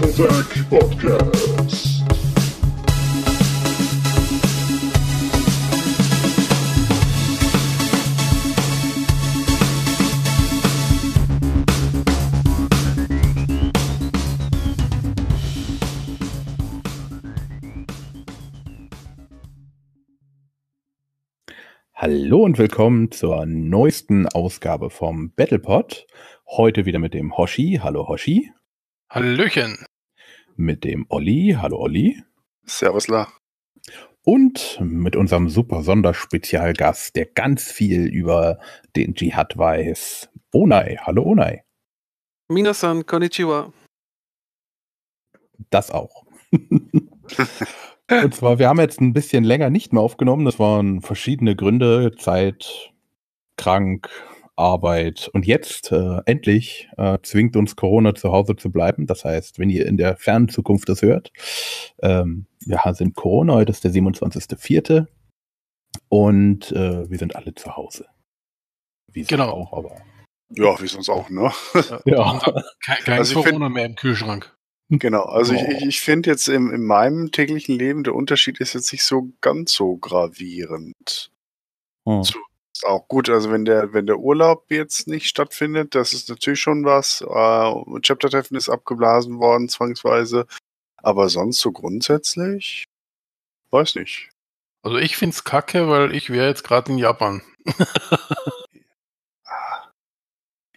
Levelwerk Podcast. Hallo und willkommen zur neuesten Ausgabe vom Battlepod. Heute wieder mit dem Hoshi. Hallo Hoshi. Hallöchen. Mit dem Olli. Hallo Olli. Servus La. Und mit unserem super Sonderspezialgast, der ganz viel über den Dschihad weiß. Onai. Hallo Onai. Minasan, konnichiwa. Das auch. Und zwar, wir haben jetzt ein bisschen länger nicht mehr aufgenommen. Das waren verschiedene Gründe. Zeit, krank, Arbeit. Und jetzt, äh, endlich, äh, zwingt uns Corona zu Hause zu bleiben. Das heißt, wenn ihr in der fernen Zukunft das hört, ähm, wir sind Corona, heute ist der 27.04. Und äh, wir sind alle zu Hause. Wie genau. Auch, aber. Ja, wie sonst auch, ne? ja. Kein, kein also Corona find, mehr im Kühlschrank. Genau, also oh. ich, ich finde jetzt in, in meinem täglichen Leben, der Unterschied ist jetzt nicht so ganz so gravierend. Hm. Zu, auch gut. Also wenn der, wenn der Urlaub jetzt nicht stattfindet, das ist natürlich schon was. Äh, Chapter-Treffen ist abgeblasen worden, zwangsweise. Aber sonst so grundsätzlich, weiß nicht. Also ich finde es kacke, weil ich wäre jetzt gerade in Japan. Ah.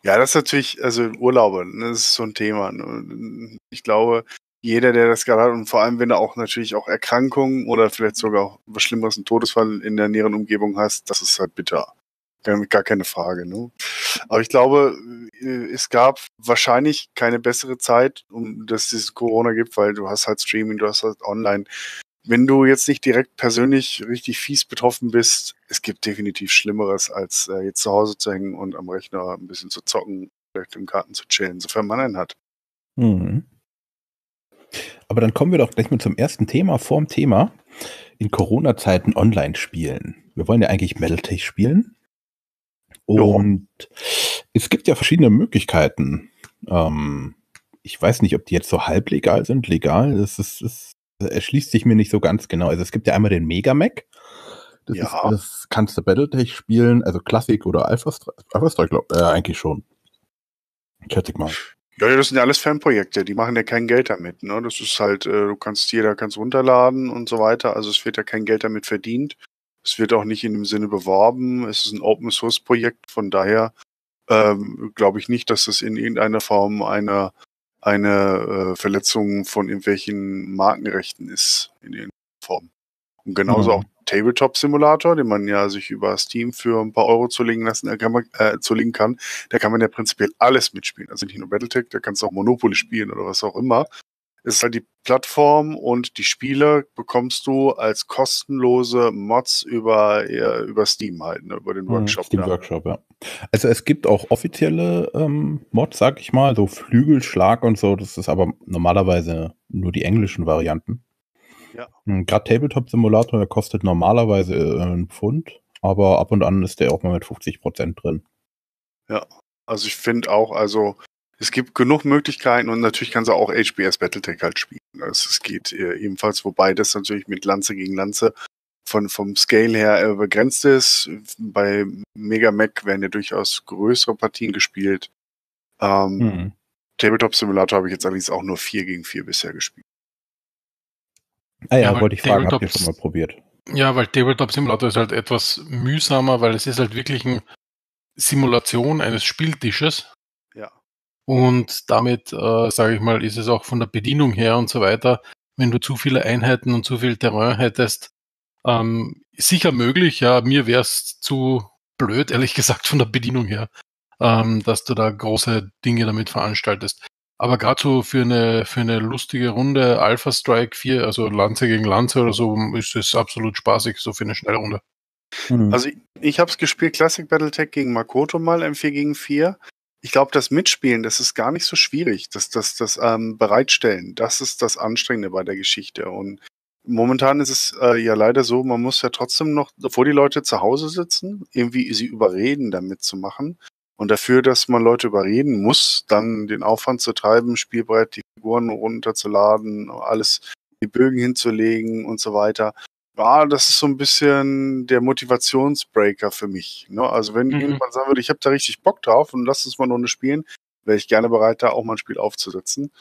ja, das ist natürlich, also Urlaube, ne, das ist so ein Thema. Ne. Ich glaube, jeder, der das gerade hat, und vor allem, wenn du auch natürlich auch Erkrankungen oder vielleicht sogar auch was Schlimmeres, einen Todesfall in der näheren Umgebung hast, das ist halt bitter gar keine Frage. Ne? Aber ich glaube, äh, es gab wahrscheinlich keine bessere Zeit, um dass es Corona gibt, weil du hast halt Streaming, du hast halt online. Wenn du jetzt nicht direkt persönlich richtig fies betroffen bist, es gibt definitiv Schlimmeres, als äh, jetzt zu Hause zu hängen und am Rechner ein bisschen zu zocken, vielleicht im Garten zu chillen, sofern man einen hat. Mhm. Aber dann kommen wir doch gleich mal zum ersten Thema, vorm Thema. In Corona-Zeiten online spielen. Wir wollen ja eigentlich Metal Tech spielen. Und jo. es gibt ja verschiedene Möglichkeiten. Ähm, ich weiß nicht, ob die jetzt so halblegal sind, legal. Das ist, ist, erschließt sich mir nicht so ganz genau. Also es gibt ja einmal den Mega Mac. Das, ja. ist, das kannst du Battletech spielen, also Classic oder Alpha, Alpha Star, glaube ich, äh, eigentlich schon. Schätze ich mal. Ja, das sind ja alles Fanprojekte, die machen ja kein Geld damit. Ne? Das ist halt, äh, du kannst jeder kannst runterladen und so weiter, also es wird ja kein Geld damit verdient. Es wird auch nicht in dem Sinne beworben. Es ist ein Open Source Projekt. Von daher ähm, glaube ich nicht, dass es in irgendeiner Form eine, eine äh, Verletzung von irgendwelchen Markenrechten ist. In irgendeiner Form. Und genauso mhm. auch Tabletop Simulator, den man ja sich über Steam für ein paar Euro zulegen lassen äh, man, äh, zulegen kann, da kann man ja prinzipiell alles mitspielen. Also nicht nur Battletech, da kannst du auch Monopoly spielen oder was auch immer ist halt die Plattform und die Spiele bekommst du als kostenlose Mods über, über Steam halt, ne, über den mhm, Workshop. Steam da. Workshop, ja. Also es gibt auch offizielle ähm, Mods, sag ich mal, so Flügelschlag und so, das ist aber normalerweise nur die englischen Varianten. Ja. Hm, Gerade Tabletop Simulator, der kostet normalerweise äh, einen Pfund, aber ab und an ist der auch mal mit 50% drin. Ja, also ich finde auch, also es gibt genug Möglichkeiten und natürlich kannst du auch HBS Battletech halt spielen. Also es geht äh, ebenfalls, wobei das natürlich mit Lanze gegen Lanze von, vom Scale her äh, begrenzt ist. Bei Mega Mac werden ja durchaus größere Partien gespielt. Ähm, mhm. Tabletop Simulator habe ich jetzt allerdings auch nur 4 gegen 4 bisher gespielt. Ah ja, ja wollte ich fragen, habt ihr schon mal probiert? Ja, weil Tabletop Simulator ist halt etwas mühsamer, weil es ist halt wirklich eine Simulation eines Spieltisches und damit, äh, sage ich mal, ist es auch von der Bedienung her und so weiter, wenn du zu viele Einheiten und zu viel Terrain hättest, ähm, sicher möglich. Ja, mir wäre es zu blöd, ehrlich gesagt, von der Bedienung her, ähm, dass du da große Dinge damit veranstaltest. Aber gerade so für eine, für eine lustige Runde Alpha Strike 4, also Lanze gegen Lanze oder so, ist es absolut spaßig, so für eine Schnellrunde. Mhm. Also ich, ich habe es gespielt, Classic Battletech gegen Makoto mal, M4 gegen 4 ich glaube, das Mitspielen, das ist gar nicht so schwierig. Das, das, das ähm, Bereitstellen, das ist das Anstrengende bei der Geschichte. Und momentan ist es äh, ja leider so, man muss ja trotzdem noch, bevor die Leute zu Hause sitzen, irgendwie sie überreden, damit zu machen. Und dafür, dass man Leute überreden muss, dann den Aufwand zu treiben, Spielbrett, die Figuren runterzuladen, alles, die Bögen hinzulegen und so weiter, war, das ist so ein bisschen der Motivationsbreaker für mich. Ne? Also wenn mhm. jemand sagen würde, ich habe da richtig Bock drauf und lass uns mal eine Runde spielen, wäre ich gerne bereit, da auch mal ein Spiel aufzusetzen.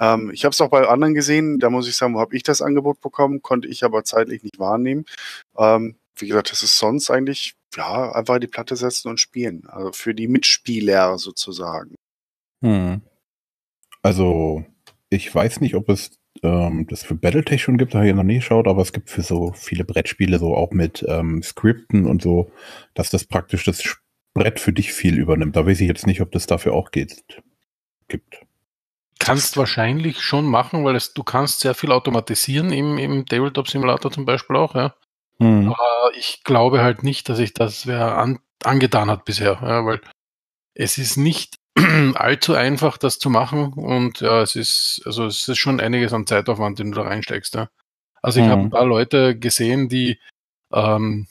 Ähm, ich habe es auch bei anderen gesehen, da muss ich sagen, wo habe ich das Angebot bekommen, konnte ich aber zeitlich nicht wahrnehmen. Ähm, wie gesagt, das ist sonst eigentlich, ja, einfach die Platte setzen und spielen. Also für die Mitspieler sozusagen. Hm. Also, ich weiß nicht, ob es ähm, das für Battletech schon gibt, da habe ich noch nie geschaut, aber es gibt für so viele Brettspiele so auch mit ähm, Skripten und so, dass das praktisch das Brett für dich viel übernimmt. Da weiß ich jetzt nicht, ob das dafür auch geht, gibt. Kannst wahrscheinlich schon machen, weil es, du kannst sehr viel automatisieren im, im Tabletop-Simulator zum Beispiel auch, ja. Hm. Aber ich glaube halt nicht, dass ich das wer an, angetan hat bisher, ja, weil es ist nicht allzu einfach, das zu machen. Und ja, es ist, also es ist schon einiges an Zeitaufwand, den du da reinsteckst. Ne? Also ich mhm. habe ein paar Leute gesehen, die ähm,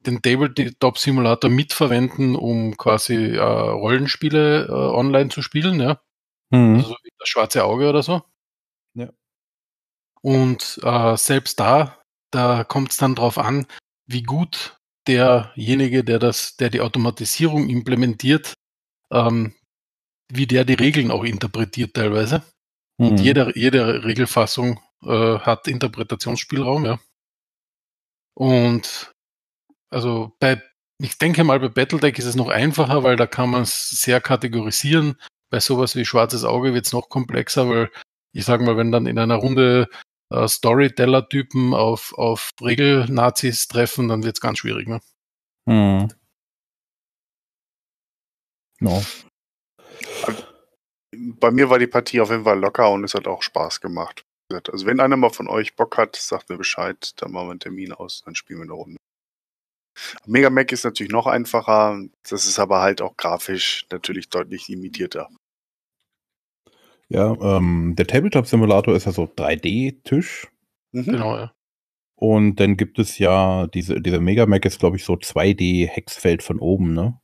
den Tabletop-Simulator mitverwenden, um quasi äh, Rollenspiele äh, online zu spielen, ja. Mhm. Also das schwarze Auge oder so. Ja. Und äh, selbst da, da kommt es dann drauf an, wie gut derjenige, der das, der die Automatisierung implementiert, ähm, wie der die Regeln auch interpretiert teilweise. Mhm. Und jeder, jede Regelfassung äh, hat Interpretationsspielraum, ja. Und also bei, ich denke mal, bei Battledeck ist es noch einfacher, weil da kann man es sehr kategorisieren. Bei sowas wie Schwarzes Auge wird es noch komplexer, weil ich sage mal, wenn dann in einer Runde äh, Storyteller-Typen auf, auf regel treffen, dann wird es ganz schwierig. Ne? Mhm. No bei mir war die Partie auf jeden Fall locker und es hat auch Spaß gemacht. Also wenn einer mal von euch Bock hat, sagt mir Bescheid, dann machen wir einen Termin aus, dann spielen wir eine Runde. Mega Mac ist natürlich noch einfacher, das ist aber halt auch grafisch natürlich deutlich limitierter. Ja, ähm, der Tabletop-Simulator ist ja so 3D-Tisch. Mhm. Genau, ja. Und dann gibt es ja diese, diese Mega Mac ist, glaube ich, so 2D-Hexfeld von oben, ne?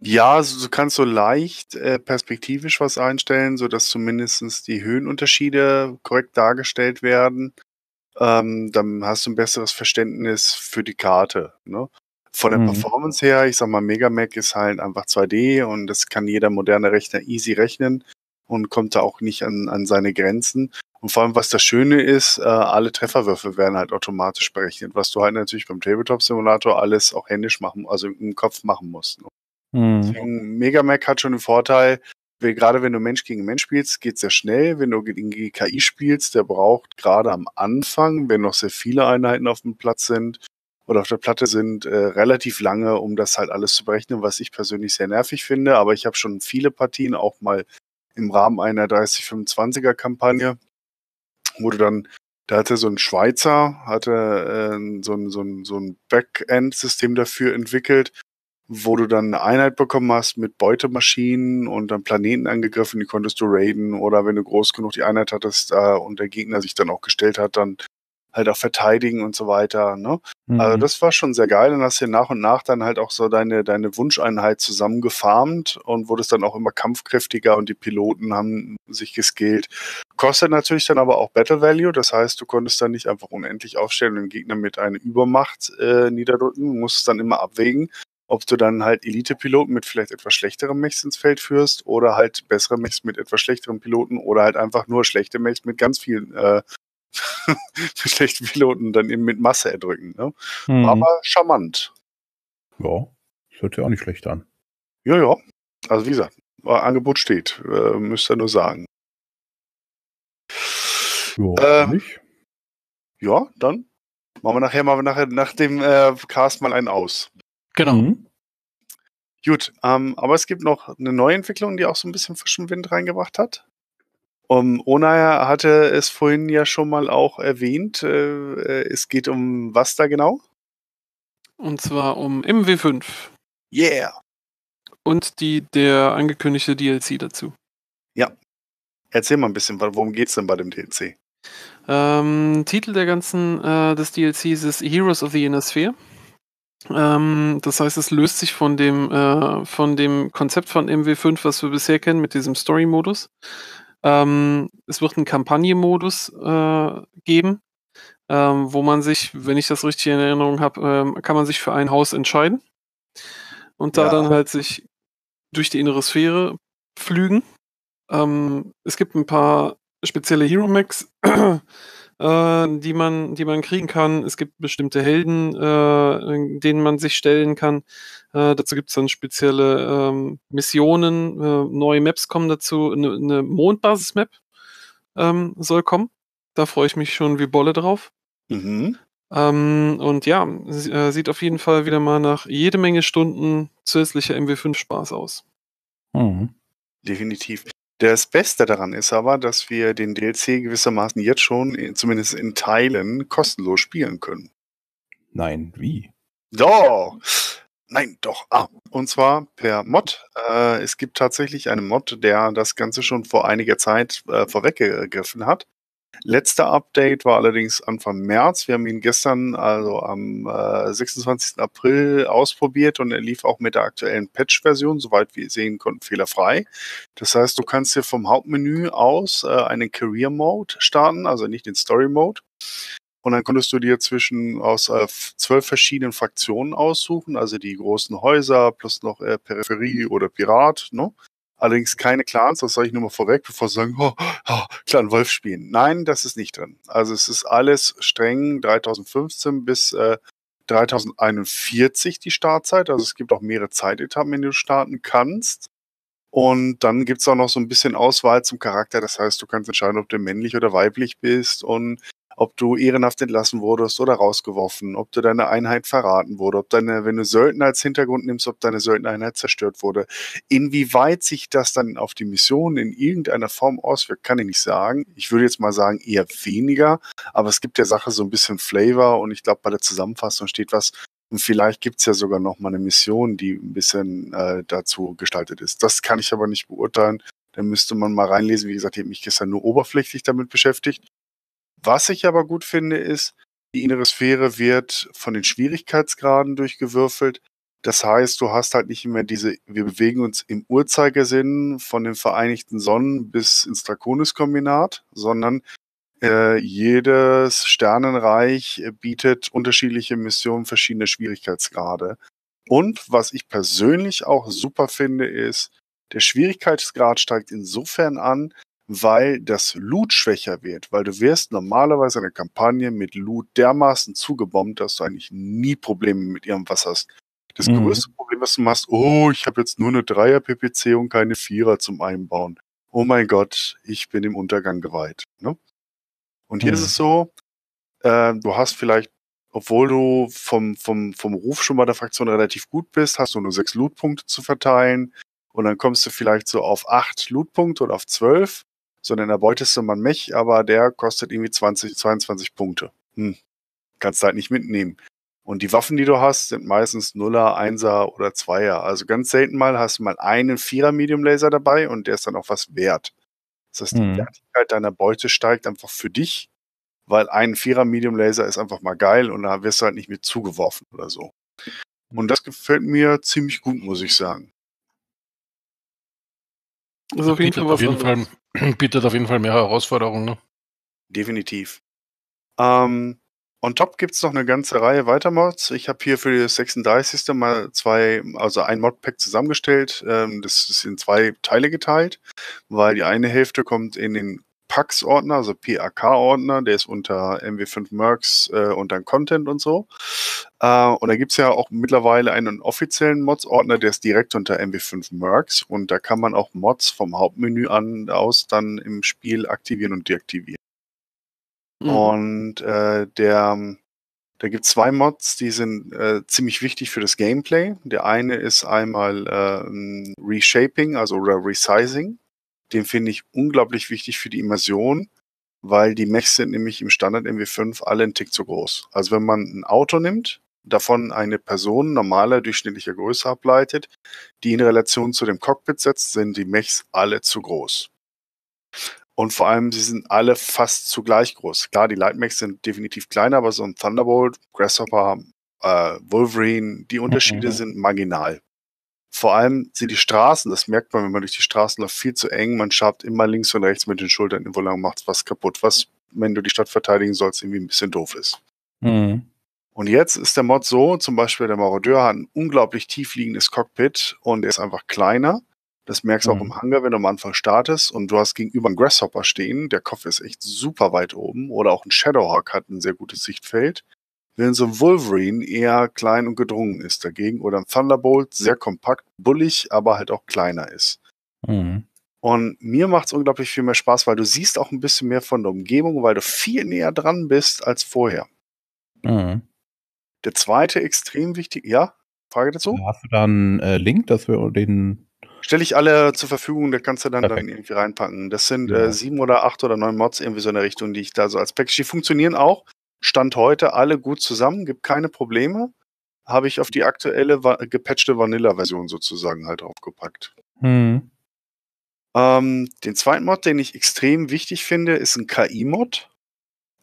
Ja, du kannst so leicht äh, perspektivisch was einstellen, sodass zumindest die Höhenunterschiede korrekt dargestellt werden. Ähm, dann hast du ein besseres Verständnis für die Karte. Ne? Von der mhm. Performance her, ich sag mal, Megamac ist halt einfach 2D und das kann jeder moderne Rechner easy rechnen und kommt da auch nicht an, an seine Grenzen. Und vor allem, was das Schöne ist, äh, alle Trefferwürfe werden halt automatisch berechnet, was du halt natürlich beim Tabletop-Simulator alles auch händisch machen, also im Kopf machen musst. Ne? Mhm. Deswegen, Mega Mac hat schon den Vorteil, weil gerade wenn du Mensch gegen Mensch spielst, geht es sehr schnell. Wenn du gegen die KI spielst, der braucht gerade am Anfang, wenn noch sehr viele Einheiten auf dem Platz sind oder auf der Platte sind, äh, relativ lange, um das halt alles zu berechnen, was ich persönlich sehr nervig finde. Aber ich habe schon viele Partien auch mal im Rahmen einer 3025 er Kampagne, wo du dann, da hatte so ein Schweizer, hatte äh, so ein, so ein, so ein Backend-System dafür entwickelt, wo du dann eine Einheit bekommen hast mit Beutemaschinen und dann Planeten angegriffen, die konntest du raiden oder wenn du groß genug die Einheit hattest äh, und der Gegner sich dann auch gestellt hat, dann halt auch verteidigen und so weiter. Ne? Also mhm. Also das war schon sehr geil. Dann hast du nach und nach dann halt auch so deine, deine Wunscheinheit zusammengefarmt und wurdest dann auch immer kampfkräftiger und die Piloten haben sich geskillt. Kostet natürlich dann aber auch Battle Value, das heißt, du konntest dann nicht einfach unendlich aufstellen und den Gegner mit einer Übermacht äh, niederdrücken, musst es dann immer abwägen ob du dann halt Elite-Piloten mit vielleicht etwas schlechterem Mechs ins Feld führst oder halt bessere Mechs mit etwas schlechteren Piloten oder halt einfach nur schlechte Mechs mit ganz vielen äh, schlechten Piloten dann eben mit Masse erdrücken. Ne? Mhm. Aber charmant. Ja, das hört ja auch nicht schlecht an. Ja, ja. Also wie gesagt, Angebot steht, äh, müsst ihr nur sagen. Ja, äh, ja, dann machen wir nachher mal nachher, nach dem äh, Cast mal einen aus. Genau. Mhm. Gut, ähm, aber es gibt noch eine neue Entwicklung, die auch so ein bisschen frischen Wind reingebracht hat. Um, Ona hatte es vorhin ja schon mal auch erwähnt. Äh, äh, es geht um was da genau? Und zwar um MW5. Yeah. Und die der angekündigte DLC dazu. Ja. Erzähl mal ein bisschen, worum geht es denn bei dem DLC? Ähm, Titel der ganzen äh, des DLCs ist Heroes of the Inner Sphere. Ähm, das heißt, es löst sich von dem, äh, von dem Konzept von MW5, was wir bisher kennen, mit diesem Story-Modus. Ähm, es wird einen Kampagne-Modus äh, geben, ähm, wo man sich, wenn ich das richtig in Erinnerung habe, ähm, kann man sich für ein Haus entscheiden und da ja. dann halt sich durch die innere Sphäre pflügen. Ähm, es gibt ein paar spezielle Hero-Max, äh, die, man, die man kriegen kann. Es gibt bestimmte Helden, äh, denen man sich stellen kann. Äh, dazu gibt es dann spezielle ähm, Missionen. Äh, neue Maps kommen dazu. Eine ne, Mondbasis-Map ähm, soll kommen. Da freue ich mich schon wie Bolle drauf. Mhm. Ähm, und ja, äh, sieht auf jeden Fall wieder mal nach jede Menge Stunden zusätzlicher MW5-Spaß aus. Mhm. Definitiv. Das Beste daran ist aber, dass wir den DLC gewissermaßen jetzt schon, äh, zumindest in Teilen, kostenlos spielen können. Nein, wie? Doch! Nein, doch. Ah, und zwar per Mod. Äh, es gibt tatsächlich einen Mod, der das Ganze schon vor einiger Zeit äh, vorweggegriffen hat. Letzter Update war allerdings Anfang März. Wir haben ihn gestern, also am äh, 26. April, ausprobiert und er lief auch mit der aktuellen Patch-Version, soweit wir sehen konnten, fehlerfrei. Das heißt, du kannst hier vom Hauptmenü aus äh, einen Career Mode starten, also nicht den Story Mode. Und dann konntest du dir zwischen aus äh, zwölf verschiedenen Fraktionen aussuchen, also die großen Häuser plus noch äh, Peripherie oder Pirat. Ne? Allerdings keine Clans, das sage ich nur mal vorweg, bevor sie sagen, oh, oh, Clan Wolf spielen. Nein, das ist nicht drin. Also es ist alles streng 3015 bis äh, 3041 die Startzeit. Also es gibt auch mehrere Zeitetappen, in denen du starten kannst. Und dann gibt's auch noch so ein bisschen Auswahl zum Charakter. Das heißt, du kannst entscheiden, ob du männlich oder weiblich bist. Und ob du ehrenhaft entlassen wurdest oder rausgeworfen, ob du deine Einheit verraten wurde, ob deine, wenn du Söldner als Hintergrund nimmst, ob deine Söldnereinheit zerstört wurde. Inwieweit sich das dann auf die Mission in irgendeiner Form auswirkt, kann ich nicht sagen. Ich würde jetzt mal sagen, eher weniger, aber es gibt der Sache so ein bisschen Flavor und ich glaube, bei der Zusammenfassung steht was, und vielleicht gibt's ja sogar noch mal eine Mission, die ein bisschen äh, dazu gestaltet ist. Das kann ich aber nicht beurteilen. Da müsste man mal reinlesen. Wie gesagt, ich habe mich gestern nur oberflächlich damit beschäftigt. Was ich aber gut finde, ist, die innere Sphäre wird von den Schwierigkeitsgraden durchgewürfelt. Das heißt, du hast halt nicht mehr diese, wir bewegen uns im Uhrzeigersinn von den Vereinigten Sonnen bis ins Draconis-Kombinat, sondern äh, jedes Sternenreich äh, bietet unterschiedliche Missionen, verschiedene Schwierigkeitsgrade. Und was ich persönlich auch super finde, ist, der Schwierigkeitsgrad steigt insofern an, weil das Loot schwächer wird, weil du wirst normalerweise eine Kampagne mit Loot dermaßen zugebombt, dass du eigentlich nie Probleme mit irgendwas hast. Das mhm. größte Problem, was du machst, oh, ich habe jetzt nur eine Dreier-PPC und keine Vierer zum Einbauen. Oh mein Gott, ich bin dem Untergang geweiht. Ne? Und hier mhm. ist es so, äh, du hast vielleicht, obwohl du vom, vom, vom Ruf schon bei der Fraktion relativ gut bist, hast du nur sechs Lootpunkte zu verteilen. Und dann kommst du vielleicht so auf acht Lootpunkte oder auf zwölf sondern erbeutest du man mich, aber der kostet irgendwie 20, 22 Punkte. Hm. Kannst du halt nicht mitnehmen. Und die Waffen, die du hast, sind meistens Nuller, Einser oder Zweier. Also ganz selten mal hast du mal einen Vierer Medium Laser dabei und der ist dann auch was wert. Das heißt, die mhm. Wertigkeit deiner Beute steigt einfach für dich, weil ein Vierer Medium Laser ist einfach mal geil und da wirst du halt nicht mit zugeworfen oder so. Hm. Und das gefällt mir ziemlich gut, muss ich sagen. Also auf, jeden, Fall, auf jeden Fall bietet auf jeden Fall mehr Herausforderungen. Ne? Definitiv. Ähm, on top gibt es noch eine ganze Reihe weiter Mods. Ich habe hier für das 36. mal zwei, also ein Modpack zusammengestellt. Ähm, das ist in zwei Teile geteilt, weil die eine Hälfte kommt in den PAX-Ordner, also PAK-Ordner, der ist unter MW5 Mercs äh, und dann Content und so. Äh, und da gibt es ja auch mittlerweile einen offiziellen Mods-Ordner, der ist direkt unter MW5 Mercs und da kann man auch Mods vom Hauptmenü an aus dann im Spiel aktivieren und deaktivieren. Mhm. Und äh, der da gibt es zwei Mods, die sind äh, ziemlich wichtig für das Gameplay. Der eine ist einmal äh, Reshaping, also Resizing den finde ich unglaublich wichtig für die Immersion, weil die Mechs sind nämlich im Standard MW5 alle einen Tick zu groß. Also wenn man ein Auto nimmt, davon eine Person normaler durchschnittlicher Größe ableitet, die in Relation zu dem Cockpit setzt, sind die Mechs alle zu groß. Und vor allem, sie sind alle fast zugleich groß. Klar, die Lightmechs sind definitiv kleiner, aber so ein Thunderbolt, Grasshopper, äh, Wolverine, die Unterschiede mhm. sind marginal. Vor allem sind die Straßen, das merkt man, wenn man durch die Straßen läuft, viel zu eng. Man schabt immer links und rechts mit den Schultern irgendwo lang, macht was kaputt, was, wenn du die Stadt verteidigen sollst, irgendwie ein bisschen doof ist. Mhm. Und jetzt ist der Mod so, zum Beispiel der Marodeur hat ein unglaublich tief liegendes Cockpit und er ist einfach kleiner. Das merkst du mhm. auch im Hangar, wenn du am Anfang startest und du hast gegenüber einen Grasshopper stehen. Der Kopf ist echt super weit oben. Oder auch ein Shadowhawk hat ein sehr gutes Sichtfeld während so ein Wolverine eher klein und gedrungen ist dagegen oder ein Thunderbolt sehr kompakt, bullig, aber halt auch kleiner ist. Mhm. Und mir macht es unglaublich viel mehr Spaß, weil du siehst auch ein bisschen mehr von der Umgebung, weil du viel näher dran bist als vorher. Mhm. Der zweite extrem wichtig, ja, Frage dazu? Hast du dann äh, Link, dass wir den Stelle ich alle zur Verfügung, da kannst du dann, dann irgendwie reinpacken. Das sind ja. äh, sieben oder acht oder neun Mods, irgendwie so in der Richtung, die ich da so als Package. Die funktionieren auch. Stand heute alle gut zusammen, gibt keine Probleme. Habe ich auf die aktuelle gepatchte Vanilla-Version sozusagen halt aufgepackt. Hm. Ähm, den zweiten Mod, den ich extrem wichtig finde, ist ein KI-Mod.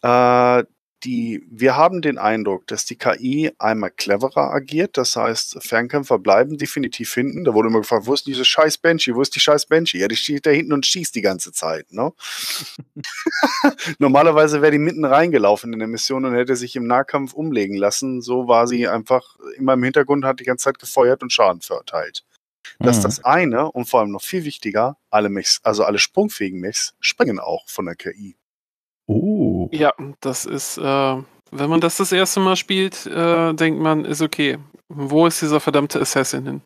Äh, die, wir haben den Eindruck, dass die KI einmal cleverer agiert. Das heißt, Fernkämpfer bleiben definitiv hinten. Da wurde immer gefragt, wo ist diese scheiß Banshee? Wo ist die scheiß Banshee? Ja, die steht da hinten und schießt die ganze Zeit. Ne? Normalerweise wäre die mitten reingelaufen in der Mission und hätte sich im Nahkampf umlegen lassen. So war sie einfach immer im Hintergrund, hat die ganze Zeit gefeuert und Schaden verteilt. Das ist mhm. das eine und vor allem noch viel wichtiger, alle Mechs, also alle sprungfähigen Mechs, springen auch von der KI. Oh. Ja, das ist, äh, wenn man das das erste Mal spielt, äh, denkt man, ist okay. Wo ist dieser verdammte Assassin hin?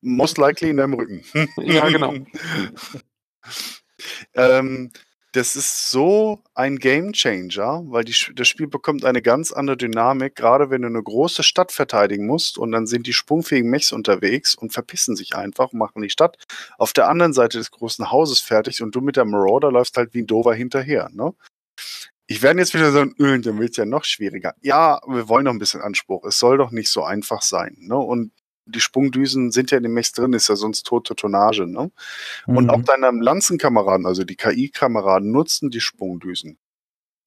Most likely in deinem Rücken. ja, genau. ähm, das ist so ein Game Changer, weil die, das Spiel bekommt eine ganz andere Dynamik, gerade wenn du eine große Stadt verteidigen musst und dann sind die sprungfähigen Mechs unterwegs und verpissen sich einfach und machen die Stadt auf der anderen Seite des großen Hauses fertig und du mit der Marauder läufst halt wie ein Dover hinterher. Ne? Ich werde jetzt wieder sagen, öh, dann wird es ja noch schwieriger. Ja, wir wollen noch ein bisschen Anspruch. Es soll doch nicht so einfach sein. Ne? Und die Sprungdüsen sind ja in dem Mech drin, ist ja sonst tote Tonnage. Ne? Mhm. Und auch deine Lanzenkameraden, also die KI-Kameraden, nutzen die Sprungdüsen.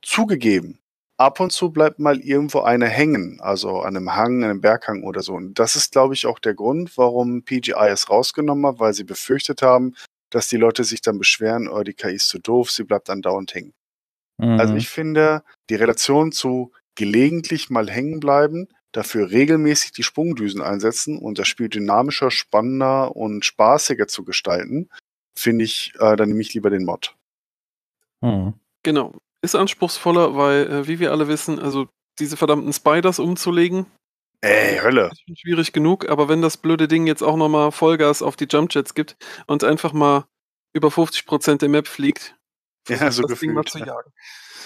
Zugegeben, ab und zu bleibt mal irgendwo eine hängen, also an einem Hang, einem Berghang oder so. Und das ist, glaube ich, auch der Grund, warum PGI es rausgenommen hat, weil sie befürchtet haben, dass die Leute sich dann beschweren, oh, die KI ist zu doof, sie bleibt andauernd hängen. Also mhm. Also ich finde, die Relation zu gelegentlich mal hängen bleiben dafür regelmäßig die Sprungdüsen einsetzen und das Spiel dynamischer, spannender und spaßiger zu gestalten, finde ich, äh, dann nehme ich lieber den Mod. Hm. Genau. Ist anspruchsvoller, weil, äh, wie wir alle wissen, also diese verdammten Spiders umzulegen. Ey, Hölle. Ist schwierig genug, aber wenn das blöde Ding jetzt auch nochmal Vollgas auf die Jumpjets gibt und einfach mal über 50% der Map fliegt, ja, so das gefühlt, Ding mal zu jagen. Ja.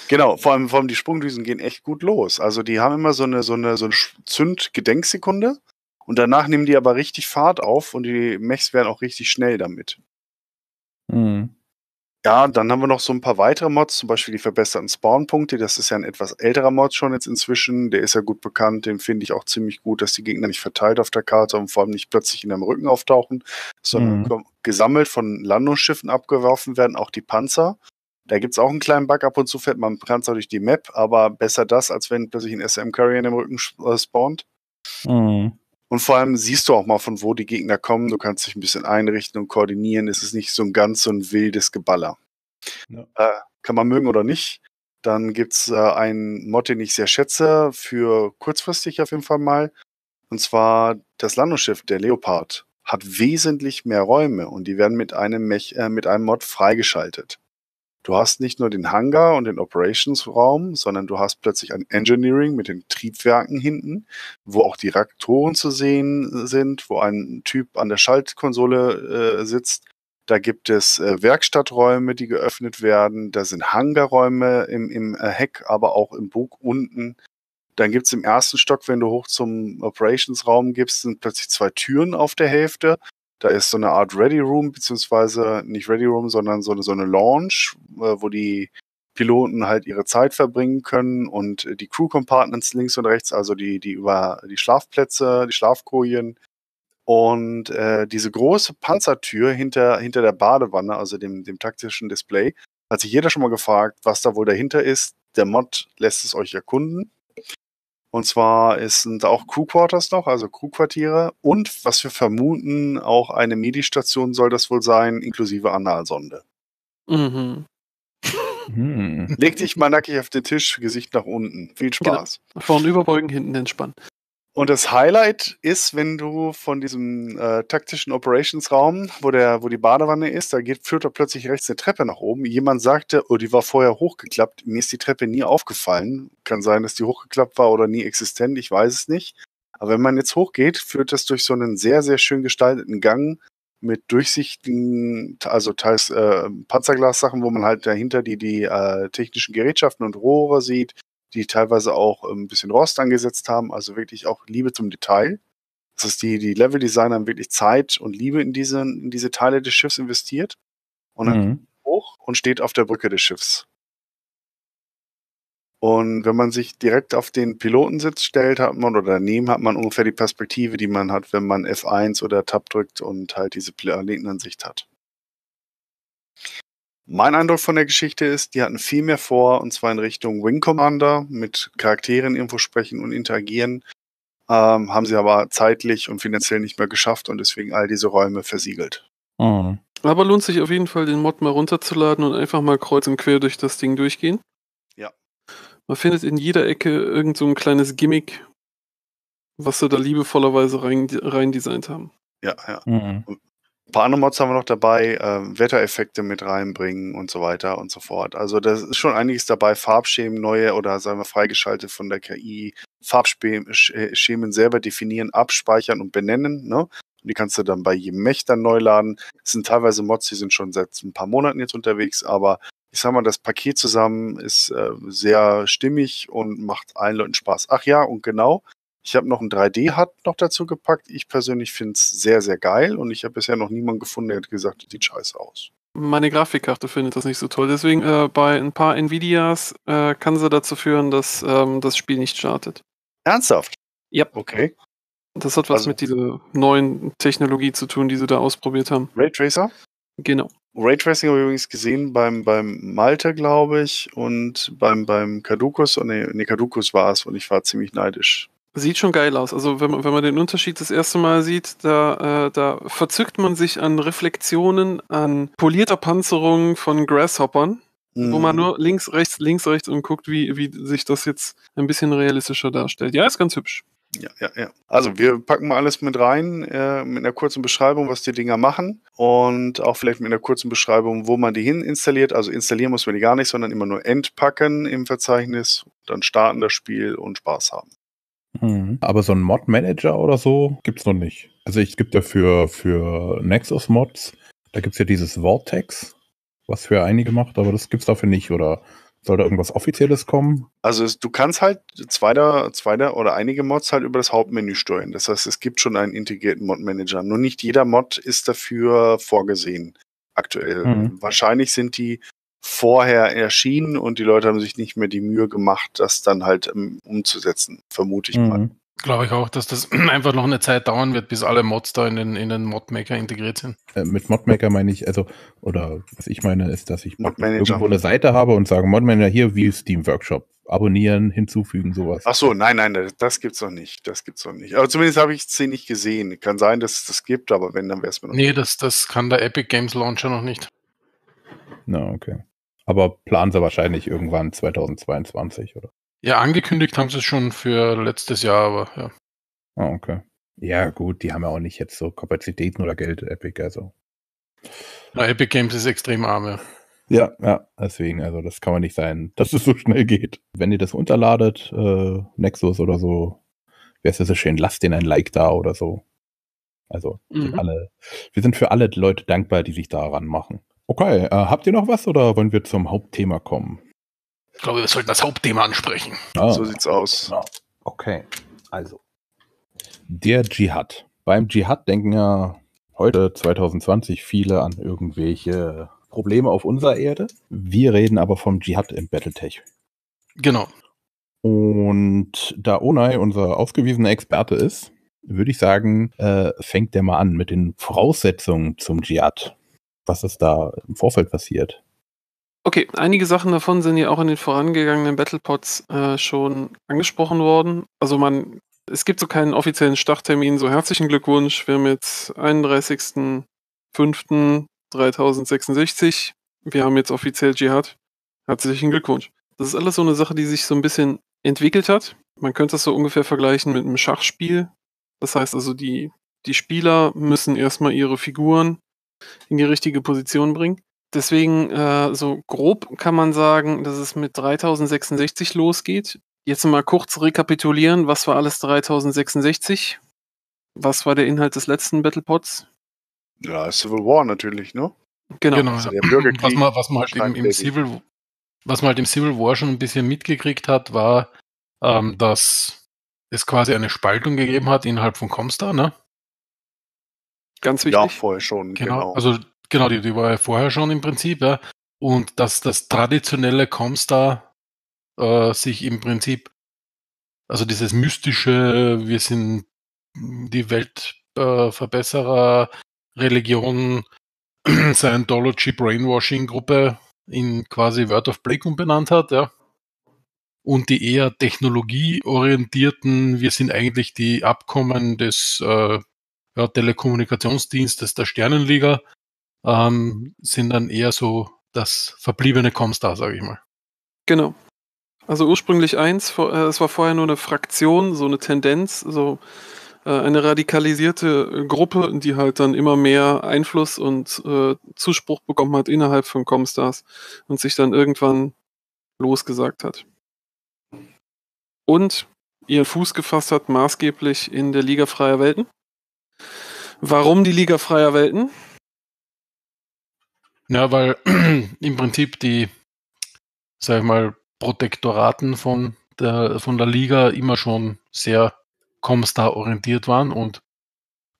Genau, vor allem, vor allem die Sprungdüsen gehen echt gut los. Also die haben immer so eine, so eine, so eine Zünd-Gedenksekunde und danach nehmen die aber richtig Fahrt auf und die Mechs werden auch richtig schnell damit. Mhm. Ja, dann haben wir noch so ein paar weitere Mods, zum Beispiel die verbesserten Spawnpunkte. Das ist ja ein etwas älterer Mod schon jetzt inzwischen. Der ist ja gut bekannt. Den finde ich auch ziemlich gut, dass die Gegner nicht verteilt auf der Karte und vor allem nicht plötzlich in einem Rücken auftauchen, sondern mhm. gesammelt von Landungsschiffen abgeworfen werden. Auch die Panzer da gibt es auch einen kleinen Bug, ab und zu fährt man ganz durch die Map, aber besser das, als wenn plötzlich ein SM Curry in dem Rücken äh, spawnt. Mhm. Und vor allem siehst du auch mal, von wo die Gegner kommen. Du kannst dich ein bisschen einrichten und koordinieren. Es ist nicht so ein ganz so ein wildes Geballer. Ja. Äh, kann man mögen oder nicht. Dann gibt es äh, einen Mod, den ich sehr schätze, für kurzfristig auf jeden Fall mal. Und zwar das Landungsschiff, der Leopard, hat wesentlich mehr Räume und die werden mit einem, Mech äh, mit einem Mod freigeschaltet. Du hast nicht nur den Hangar und den Operationsraum, sondern du hast plötzlich ein Engineering mit den Triebwerken hinten, wo auch die Reaktoren zu sehen sind, wo ein Typ an der Schaltkonsole äh, sitzt. Da gibt es äh, Werkstatträume, die geöffnet werden. Da sind Hangarräume im, im äh, Heck, aber auch im Bug unten. Dann gibt es im ersten Stock, wenn du hoch zum Operationsraum gibst, sind plötzlich zwei Türen auf der Hälfte da ist so eine Art Ready Room, beziehungsweise nicht Ready Room, sondern so eine, so eine Launch, äh, wo die Piloten halt ihre Zeit verbringen können und die Crew Compartments links und rechts, also die, die über die Schlafplätze, die Schlafkojen und äh, diese große Panzertür hinter, hinter der Badewanne, also dem, dem taktischen Display, hat sich jeder schon mal gefragt, was da wohl dahinter ist. Der Mod lässt es euch erkunden. Und zwar sind auch Crew-Quarters noch, also Crew-Quartiere. Und was wir vermuten, auch eine Medi-Station soll das wohl sein, inklusive Analsonde. Mhm. Hm. Leg dich mal nackig auf den Tisch, Gesicht nach unten. Viel genau. Spaß. Genau. Vorn überbeugen, hinten entspannen. Und das Highlight ist, wenn du von diesem äh, taktischen Operationsraum, wo der, wo die Badewanne ist, da geht, führt da plötzlich rechts eine Treppe nach oben. Jemand sagte, oh, die war vorher hochgeklappt. Mir ist die Treppe nie aufgefallen. Kann sein, dass die hochgeklappt war oder nie existent. Ich weiß es nicht. Aber wenn man jetzt hochgeht, führt das durch so einen sehr, sehr schön gestalteten Gang mit durchsichtigen, also teils äh, Panzerglassachen, wo man halt dahinter die, die äh, technischen Gerätschaften und Rohre sieht die teilweise auch ähm, ein bisschen Rost angesetzt haben, also wirklich auch Liebe zum Detail. Das ist die, die Level-Designer haben wirklich Zeit und Liebe in diese, in diese Teile des Schiffs investiert und dann mhm. hoch und steht auf der Brücke des Schiffs. Und wenn man sich direkt auf den Pilotensitz stellt, hat man oder daneben hat man ungefähr die Perspektive, die man hat, wenn man F1 oder Tab drückt und halt diese Planetenansicht hat. Mein Eindruck von der Geschichte ist, die hatten viel mehr vor, und zwar in Richtung Wing Commander mit Charakteren irgendwo sprechen und interagieren. Ähm, haben sie aber zeitlich und finanziell nicht mehr geschafft und deswegen all diese Räume versiegelt. Mhm. Aber lohnt sich auf jeden Fall, den Mod mal runterzuladen und einfach mal kreuz und quer durch das Ding durchgehen. Ja. Man findet in jeder Ecke irgend so ein kleines Gimmick, was sie da liebevollerweise rein, rein designt haben. Ja, ja. Mhm. Ein paar andere Mods haben wir noch dabei, äh, Wettereffekte mit reinbringen und so weiter und so fort. Also da ist schon einiges dabei, Farbschemen neue oder sagen wir freigeschaltet von der KI, Farbschemen äh, selber definieren, abspeichern und benennen. Ne? Und die kannst du dann bei jedem Mech dann neu laden. Es sind teilweise Mods, die sind schon seit ein paar Monaten jetzt unterwegs, aber ich sag mal, das Paket zusammen ist äh, sehr stimmig und macht allen Leuten Spaß. Ach ja, und genau, ich habe noch ein 3D-Hut noch dazu gepackt. Ich persönlich finde es sehr, sehr geil und ich habe bisher noch niemanden gefunden, der hat gesagt, das sieht scheiße aus. Meine Grafikkarte findet das nicht so toll. Deswegen äh, bei ein paar Nvidias äh, kann sie dazu führen, dass ähm, das Spiel nicht startet. Ernsthaft? Ja. Okay. Das hat was also, mit dieser neuen Technologie zu tun, die sie da ausprobiert haben. Raytracer? Genau. Raytracing habe ich übrigens gesehen beim, beim Malte, glaube ich, und beim, beim Caducus. Und oh, nee, nee, Caducus war es und ich war ziemlich neidisch. Sieht schon geil aus. Also wenn man, wenn man den Unterschied das erste Mal sieht, da, äh, da verzückt man sich an Reflexionen, an polierter Panzerung von Grasshoppern, mhm. wo man mhm. nur links, rechts, links, rechts und guckt, wie, wie sich das jetzt ein bisschen realistischer darstellt. Ja, ist ganz hübsch. Ja, ja, ja. Also wir packen mal alles mit rein, äh, mit einer kurzen Beschreibung, was die Dinger machen und auch vielleicht mit einer kurzen Beschreibung, wo man die hin installiert. Also installieren muss man die gar nicht, sondern immer nur entpacken im Verzeichnis, dann starten das Spiel und Spaß haben. Mhm. Aber so ein Mod-Manager oder so gibt es noch nicht. Also es gibt ja für, für Nexus-Mods, da gibt es ja dieses Vortex, was für einige macht, aber das gibt es dafür nicht. Oder soll da irgendwas Offizielles kommen? Also es, du kannst halt zweiter, zweiter oder einige Mods halt über das Hauptmenü steuern. Das heißt, es gibt schon einen integrierten Mod-Manager. Nur nicht jeder Mod ist dafür vorgesehen aktuell. Mhm. Wahrscheinlich sind die vorher erschienen und die Leute haben sich nicht mehr die Mühe gemacht, das dann halt ähm, umzusetzen, vermute ich mhm. mal. Glaube ich auch, dass das einfach noch eine Zeit dauern wird, bis alle Mods da in den, in den Modmaker integriert sind. Äh, mit Modmaker meine ich, also, oder was ich meine, ist, dass ich irgendwo eine Seite habe und sage, Modmanager hier wie Steam Workshop. Abonnieren, hinzufügen, sowas. Ach so, nein, nein, das gibt's noch nicht. Das gibt's noch nicht. Aber zumindest habe ich es nicht gesehen. Kann sein, dass es das gibt, aber wenn, dann wäre es mir noch. Nee, das, das kann der Epic Games Launcher noch nicht. Na, no, okay. Aber planen sie wahrscheinlich irgendwann 2022, oder? Ja, angekündigt haben sie es schon für letztes Jahr, aber ja. Ah, oh, okay. Ja, gut, die haben ja auch nicht jetzt so Kapazitäten oder Geld, Epic, also. Na, Epic Games ist extrem arm, ja. Ja, ja, deswegen, also das kann man nicht sein, dass es so schnell geht. Wenn ihr das runterladet, äh, Nexus oder so, wäre es ja so schön, lasst denen ein Like da oder so. Also mhm. alle, wir sind für alle Leute dankbar, die sich daran machen. Okay, äh, habt ihr noch was oder wollen wir zum Hauptthema kommen? Ich glaube, wir sollten das Hauptthema ansprechen. Ah. So sieht's aus. Okay, also. Der Dschihad. Beim Dschihad denken ja heute 2020 viele an irgendwelche Probleme auf unserer Erde. Wir reden aber vom Dschihad im Battletech. Genau. Und da Onai unser ausgewiesener Experte ist, würde ich sagen, äh, fängt der mal an mit den Voraussetzungen zum Dschihad was ist da im Vorfeld passiert? Okay, einige Sachen davon sind ja auch in den vorangegangenen Battlepods äh, schon angesprochen worden. Also man, es gibt so keinen offiziellen Starttermin, so herzlichen Glückwunsch. Wir haben jetzt 31.05.3066. Wir haben jetzt offiziell Jihad, Herzlichen Glückwunsch. Das ist alles so eine Sache, die sich so ein bisschen entwickelt hat. Man könnte das so ungefähr vergleichen mit einem Schachspiel. Das heißt also, die, die Spieler müssen erstmal ihre Figuren in die richtige Position bringen. Deswegen, äh, so grob kann man sagen, dass es mit 3066 losgeht. Jetzt mal kurz rekapitulieren, was war alles 3066? Was war der Inhalt des letzten Battlepods? Ja, Civil War natürlich, ne? Genau. genau also ja. was, man, was, man halt im, im Civil, was man halt im Civil War schon ein bisschen mitgekriegt hat, war, ähm, dass es quasi eine Spaltung gegeben hat innerhalb von Comstar, ne? ganz wichtig. Ja, vorher schon, genau. genau. Also genau, die, die war ja vorher schon im Prinzip, ja. Und dass das traditionelle Comstar äh, sich im Prinzip, also dieses mystische, wir sind die Weltverbesserer, äh, Religion, Scientology Brainwashing Gruppe in quasi Word of Blake umbenannt hat, ja. Und die eher technologieorientierten, wir sind eigentlich die Abkommen des äh, ja, Telekommunikationsdienstes der Sternenliga ähm, sind dann eher so das verbliebene Comstar, sage ich mal. Genau. Also ursprünglich eins, äh, es war vorher nur eine Fraktion, so eine Tendenz, so äh, eine radikalisierte Gruppe, die halt dann immer mehr Einfluss und äh, Zuspruch bekommen hat innerhalb von Comstars und sich dann irgendwann losgesagt hat. Und ihren Fuß gefasst hat maßgeblich in der Liga freier Welten, Warum die Liga freier Welten? Ja, weil im Prinzip die, sag ich mal, Protektoraten von der, von der Liga immer schon sehr Comstar orientiert waren und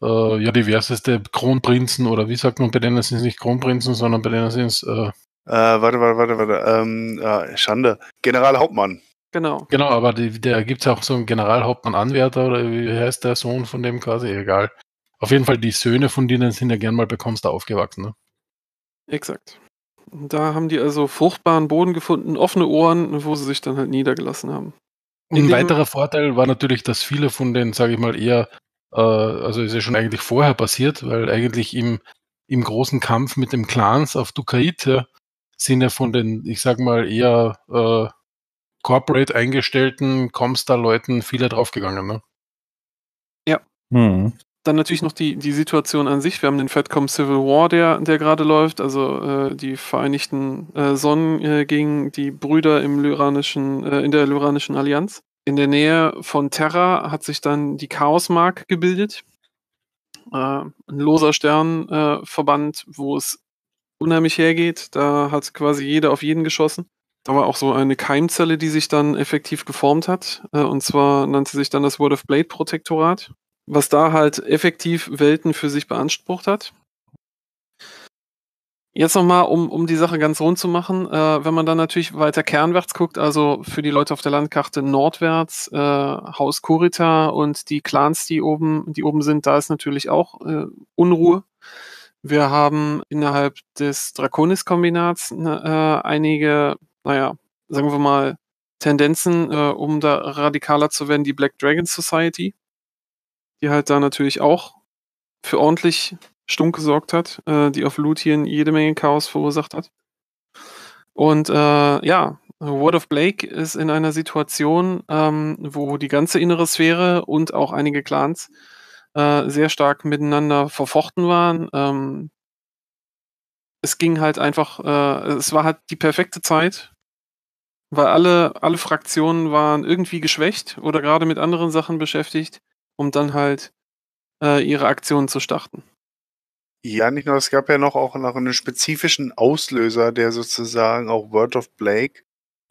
äh, ja, diverseste Kronprinzen oder wie sagt man, bei denen sind es nicht Kronprinzen, sondern bei denen sind es. Äh, äh, warte, warte, warte, warte. Ähm, äh, Schande. Generalhauptmann. Genau. Genau, aber die, da gibt es auch so einen Generalhauptmann-Anwärter oder wie heißt der Sohn von dem quasi? Egal. Auf jeden Fall die Söhne von denen sind ja gern mal bei Comstar aufgewachsen. Ne? Exakt. Da haben die also fruchtbaren Boden gefunden, offene Ohren, wo sie sich dann halt niedergelassen haben. In ein weiterer Vorteil war natürlich, dass viele von denen, sage ich mal, eher, äh, also ist ja schon eigentlich vorher passiert, weil eigentlich im, im großen Kampf mit den Clans auf Dukait sind ja von den, ich sag mal, eher äh, corporate eingestellten Comstar-Leuten viele draufgegangen. Ne? Ja. Hm dann natürlich noch die, die Situation an sich. Wir haben den Fedcom Civil War, der, der gerade läuft, also äh, die Vereinigten äh, Sonnen äh, gegen die Brüder im Lyranischen, äh, in der Lyranischen Allianz. In der Nähe von Terra hat sich dann die Chaosmark gebildet. Äh, ein loser Sternverband, wo es unheimlich hergeht. Da hat quasi jeder auf jeden geschossen. Da war auch so eine Keimzelle, die sich dann effektiv geformt hat. Äh, und zwar nannte sich dann das World of Blade Protektorat was da halt effektiv Welten für sich beansprucht hat. Jetzt nochmal, um, um die Sache ganz rund zu machen, äh, wenn man dann natürlich weiter kernwärts guckt, also für die Leute auf der Landkarte nordwärts, äh, Haus Kurita und die Clans, die oben, die oben sind, da ist natürlich auch äh, Unruhe. Wir haben innerhalb des Draconis-Kombinats ne, äh, einige, naja, sagen wir mal, Tendenzen, äh, um da radikaler zu werden, die Black Dragon Society die halt da natürlich auch für ordentlich Stunk gesorgt hat, äh, die auf Luthien jede Menge Chaos verursacht hat. Und äh, ja, Word of Blake ist in einer Situation, ähm, wo die ganze innere Sphäre und auch einige Clans äh, sehr stark miteinander verfochten waren. Ähm, es ging halt einfach, äh, es war halt die perfekte Zeit, weil alle, alle Fraktionen waren irgendwie geschwächt oder gerade mit anderen Sachen beschäftigt um dann halt äh, ihre Aktionen zu starten. Ja, nicht nur, es gab ja noch auch noch einen spezifischen Auslöser, der sozusagen auch Word of Blake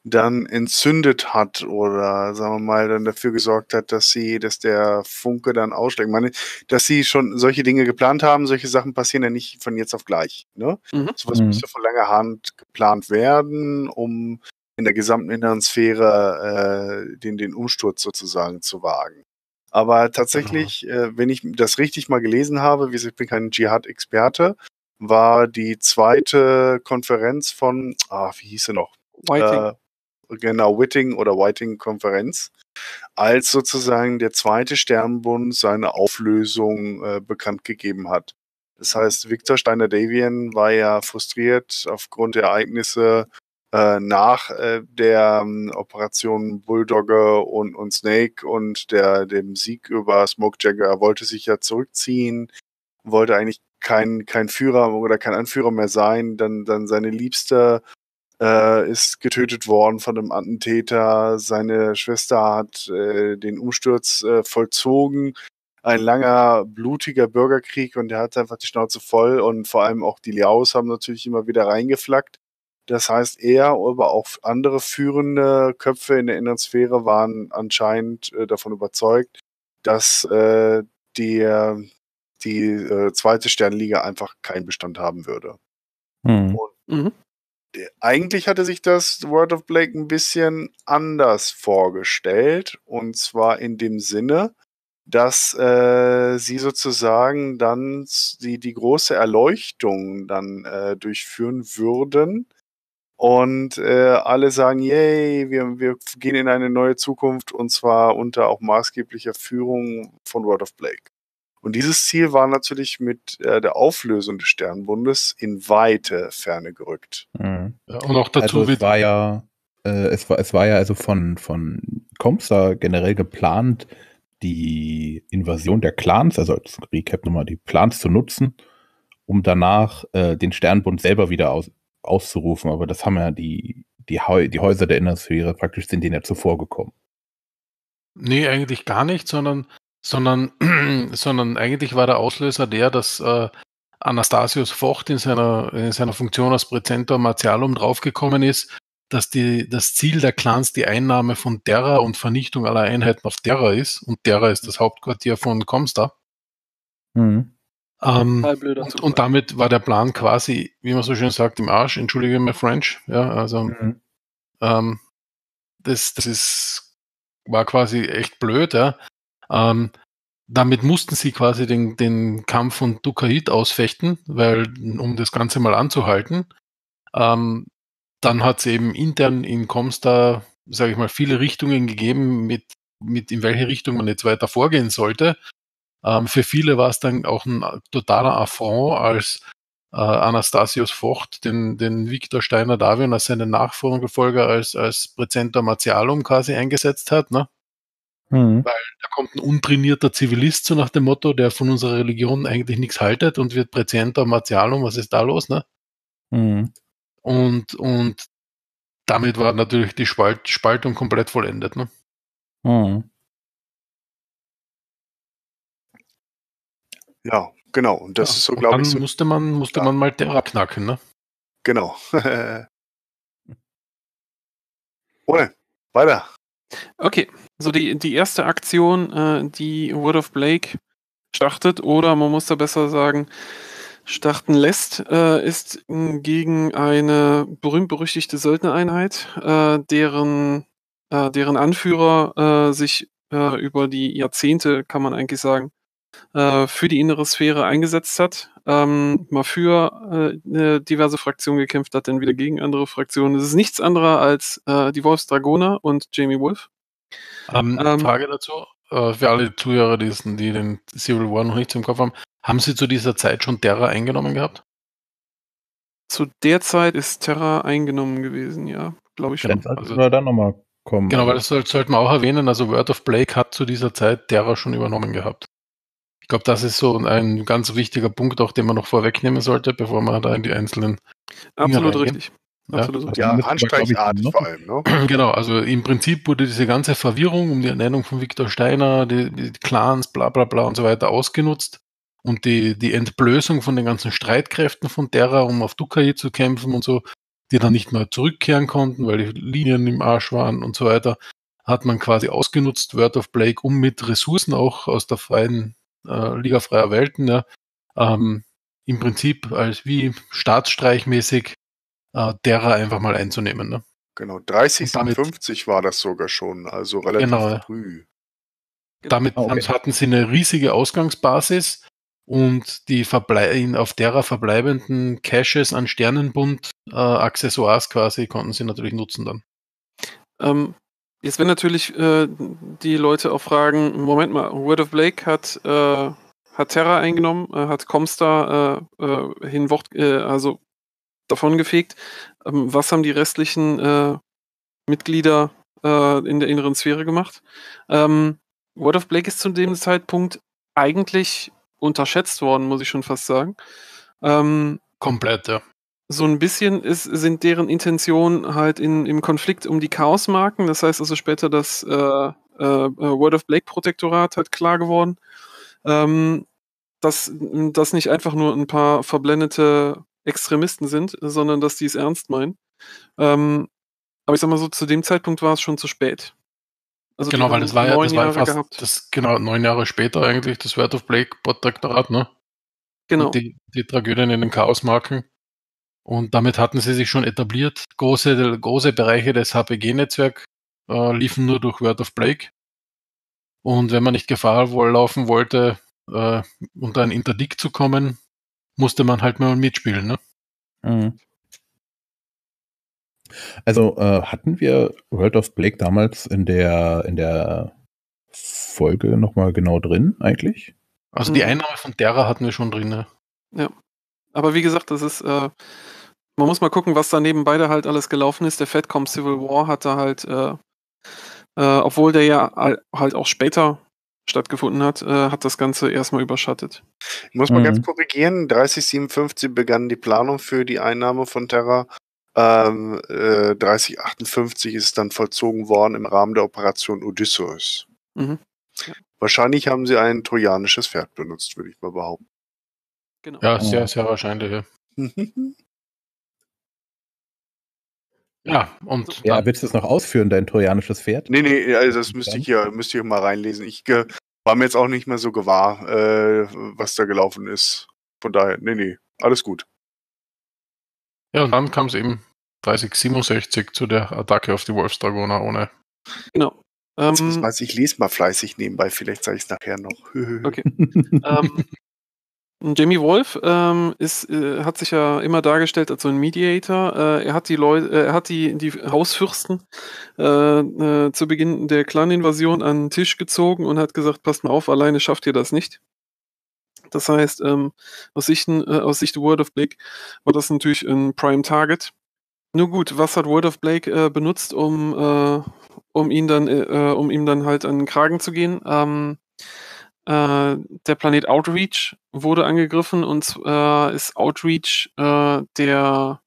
dann entzündet hat oder sagen wir mal dann dafür gesorgt hat, dass sie, dass der Funke dann aussteigt. Ich meine, dass sie schon solche Dinge geplant haben, solche Sachen passieren ja nicht von jetzt auf gleich. Ne? Mhm. Sowas mhm. muss ja von langer Hand geplant werden, um in der gesamten inneren Sphäre äh, den, den Umsturz sozusagen zu wagen. Aber tatsächlich, äh, wenn ich das richtig mal gelesen habe, wie gesagt, ich bin kein Dschihad-Experte, war die zweite Konferenz von, ah, wie hieß sie noch? Whiting. Äh, genau, Whiting oder Whiting-Konferenz, als sozusagen der zweite Sternbund seine Auflösung äh, bekannt gegeben hat. Das heißt, Victor Steiner-Davian war ja frustriert aufgrund der Ereignisse äh, nach äh, der äh, Operation Bulldogge und, und Snake und der, dem Sieg über Smokejagger. Jagger wollte sich ja zurückziehen, wollte eigentlich kein, kein Führer oder kein Anführer mehr sein, dann, dann seine Liebste äh, ist getötet worden von einem Attentäter, seine Schwester hat äh, den Umsturz äh, vollzogen, ein langer, blutiger Bürgerkrieg und er hat einfach die Schnauze voll und vor allem auch die Liaos haben natürlich immer wieder reingeflackt das heißt, er, aber auch andere führende Köpfe in der inneren Sphäre waren anscheinend äh, davon überzeugt, dass äh, die, die äh, zweite Sternliga einfach keinen Bestand haben würde. Hm. Mhm. Mhm. Eigentlich hatte sich das World of Blake ein bisschen anders vorgestellt. Und zwar in dem Sinne, dass äh, sie sozusagen dann die, die große Erleuchtung dann äh, durchführen würden, und äh, alle sagen, yay, wir, wir gehen in eine neue Zukunft und zwar unter auch maßgeblicher Führung von World of Blake. Und dieses Ziel war natürlich mit äh, der Auflösung des Sternbundes in weite Ferne gerückt. Mhm. und auch dazu also es war ja, äh, es war, es war ja also von, von Comstar generell geplant, die Invasion der Clans, also als Recap nochmal, die Clans zu nutzen, um danach äh, den Sternbund selber wieder aus, auszurufen, aber das haben ja die, die, die Häuser der Innersphäre praktisch sind denen ja zuvor gekommen. Nee, eigentlich gar nicht, sondern, sondern, sondern eigentlich war der Auslöser der, dass äh, Anastasius Vocht in seiner, in seiner Funktion als Präzentor Martialum draufgekommen ist, dass die, das Ziel der Clans die Einnahme von Terra und Vernichtung aller Einheiten auf Terra ist. Und Terra ist das Hauptquartier von Comstar. Mhm. Ähm, und, und, damit war der Plan quasi, wie man so schön sagt, im Arsch. Entschuldige mein French. Ja, also mhm. ähm, das, das ist, war quasi echt blöd. Ja. Ähm, damit mussten sie quasi den, den Kampf von Dukait ausfechten, weil um das Ganze mal anzuhalten. Ähm, dann hat es eben intern in Comstar, sage ich mal, viele Richtungen gegeben, mit, mit in welche Richtung man jetzt weiter vorgehen sollte. Ähm, für viele war es dann auch ein totaler Affront, als äh, Anastasius Vocht den, den Viktor Steiner Davion als seinen Nachfolger als, als Präzentor Martialum quasi eingesetzt hat. Ne? Mhm. Weil da kommt ein untrainierter Zivilist, so nach dem Motto, der von unserer Religion eigentlich nichts haltet und wird Präzentor Martialum, was ist da los? Ne? Mhm. Und, und damit war natürlich die Spalt, Spaltung komplett vollendet. Ne? Mhm. Ja, genau. Und das ja, ist so, glaube ich. So, musste man, musste ja. man mal Terra knacken, ne? Genau. Ohne. Weiter. Okay, so die, die erste Aktion, äh, die Word of Blake startet, oder man muss da besser sagen, starten lässt, äh, ist gegen eine berühmt-berüchtigte Söldnereinheit, äh, deren, äh, deren Anführer äh, sich äh, über die Jahrzehnte, kann man eigentlich sagen, äh, für die innere Sphäre eingesetzt hat, ähm, mal für äh, diverse Fraktionen gekämpft hat, dann wieder gegen andere Fraktionen. Es ist nichts anderes als äh, die Dragoner und Jamie Wolf. Ähm, ähm, Frage dazu, äh, für alle Zuhörer, die, die den Civil War noch nicht im Kopf haben, haben Sie zu dieser Zeit schon Terra eingenommen gehabt? Zu der Zeit ist Terra eingenommen gewesen, ja, glaube ich schon. Ja, also, dann nochmal kommen. Genau, weil das sollte man auch erwähnen, also Word of Blake hat zu dieser Zeit Terra schon übernommen gehabt glaube, das ist so ein ganz wichtiger Punkt, auch den man noch vorwegnehmen sollte, bevor man da in die einzelnen. Absolut richtig. Absolut. Ja, ja Anstreichart vor allem. Ne? Genau, also im Prinzip wurde diese ganze Verwirrung um die Ernennung von Viktor Steiner, die, die, Clans, bla bla bla und so weiter ausgenutzt und die, die Entblößung von den ganzen Streitkräften von Terra, um auf Dukai zu kämpfen und so, die dann nicht mehr zurückkehren konnten, weil die Linien im Arsch waren und so weiter, hat man quasi ausgenutzt, Word of Blake, um mit Ressourcen auch aus der freien äh, Liga freier Welten, ja, ähm, im Prinzip als wie staatsstreichmäßig äh, derer einfach mal einzunehmen. Ne? Genau, 50 war das sogar schon, also relativ genau, früh. Damit okay. Genau. hatten sie eine riesige Ausgangsbasis und die auf derer verbleibenden Caches an Sternenbund äh, quasi konnten sie natürlich nutzen dann. Ähm, Jetzt werden natürlich äh, die Leute auch fragen, Moment mal, Word of Blake hat, äh, hat Terra eingenommen, äh, hat Comstar äh, äh hinwort, äh, also davongefegt. Ähm, was haben die restlichen äh, Mitglieder in der inneren Sphäre gemacht? Ähm, Word of Blake ist zu dem Zeitpunkt eigentlich unterschätzt worden, muss ich schon fast sagen. Ähm, Komplett, ja so ein bisschen ist, sind deren Intentionen halt in, im Konflikt um die Chaosmarken. Das heißt also später das äh, äh, äh World of Blake Protektorat halt klar geworden, ähm, dass das nicht einfach nur ein paar verblendete Extremisten sind, sondern dass die es ernst meinen. Ähm, aber ich sag mal so, zu dem Zeitpunkt war es schon zu spät. Also genau, weil das war ja, das war fast das, genau, neun Jahre später eigentlich das World of Blake Protektorat, ne? Genau. die, die Tragödien in den Chaosmarken. Und damit hatten sie sich schon etabliert. Große, große Bereiche des HPG-Netzwerks äh, liefen nur durch Word of Blake. Und wenn man nicht Gefahr laufen wollte, äh, unter ein Interdikt zu kommen, musste man halt mal mitspielen. Ne? Mhm. Also äh, hatten wir World of Blake damals in der, in der Folge nochmal genau drin eigentlich? Also die mhm. Einnahme von Terra hatten wir schon drin. Ne? Ja. Aber wie gesagt, das ist, äh, man muss mal gucken, was da nebenbei da halt alles gelaufen ist. Der Fedcom Civil War hat da halt, äh, äh, obwohl der ja halt auch später stattgefunden hat, äh, hat das Ganze erstmal überschattet. Ich muss mal mhm. ganz korrigieren, 3057 begann die Planung für die Einnahme von Terra. Ähm, 3058 äh, ist dann vollzogen worden im Rahmen der Operation Odysseus. Mhm. Wahrscheinlich haben sie ein trojanisches Pferd benutzt, würde ich mal behaupten. Genau. Ja, sehr, sehr wahrscheinlich. Ja. und. Ja, willst du es noch ausführen, dein trojanisches Pferd? Nee, nee, also das müsste ich hier, müsste ich mal reinlesen. Ich äh, war mir jetzt auch nicht mehr so gewahr, äh, was da gelaufen ist. Von daher, nee, nee, alles gut. Ja, und dann kam es eben 3067 zu der Attacke auf die Wolfsdragoner ohne. Genau. Ähm, ich lese mal fleißig nebenbei, vielleicht sage ich es nachher noch. okay. ähm, Jimmy Wolf ähm, ist, äh, hat sich ja immer dargestellt als so ein Mediator. Äh, er hat die Leute, äh, er hat die, die Hausfürsten äh, äh, zu Beginn der Clan-Invasion an den Tisch gezogen und hat gesagt, passt mal auf, alleine schafft ihr das nicht. Das heißt, ähm, aus, Sicht, äh, aus Sicht World of Blake war das natürlich ein Prime Target. Nur gut, was hat World of Blake benutzt, um, um ihn dann, um ihm dann halt an den Kragen zu gehen? Ähm, äh, der Planet Outreach wurde angegriffen und äh, ist Outreach äh, der,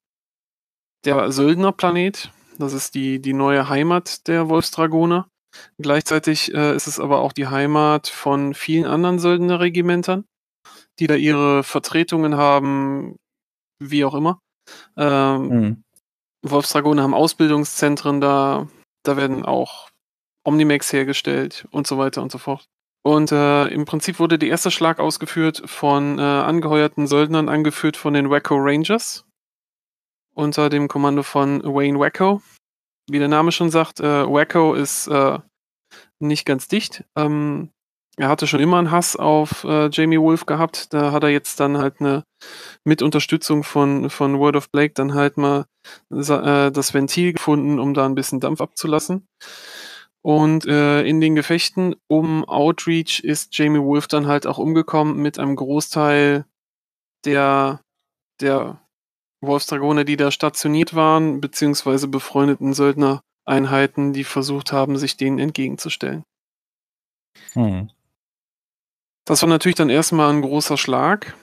der Söldnerplanet. Das ist die, die neue Heimat der Wolfsdragoner. Gleichzeitig äh, ist es aber auch die Heimat von vielen anderen Söldnerregimentern, die da ihre Vertretungen haben, wie auch immer. Ähm, mhm. Wolfsdragoner haben Ausbildungszentren da, da werden auch Omnimax hergestellt und so weiter und so fort. Und äh, im Prinzip wurde der erste Schlag ausgeführt von äh, angeheuerten Söldnern, angeführt von den Wacko Rangers unter dem Kommando von Wayne Wacko. Wie der Name schon sagt, äh, Wacko ist äh, nicht ganz dicht. Ähm, er hatte schon immer einen Hass auf äh, Jamie Wolf gehabt. Da hat er jetzt dann halt eine mit Unterstützung von, von Word of Blake dann halt mal äh, das Ventil gefunden, um da ein bisschen Dampf abzulassen. Und äh, in den Gefechten um Outreach ist Jamie Wolf dann halt auch umgekommen mit einem Großteil der, der Wolfsdragone, die da stationiert waren, beziehungsweise befreundeten Söldnereinheiten, die versucht haben, sich denen entgegenzustellen. Hm. Das war natürlich dann erstmal ein großer Schlag.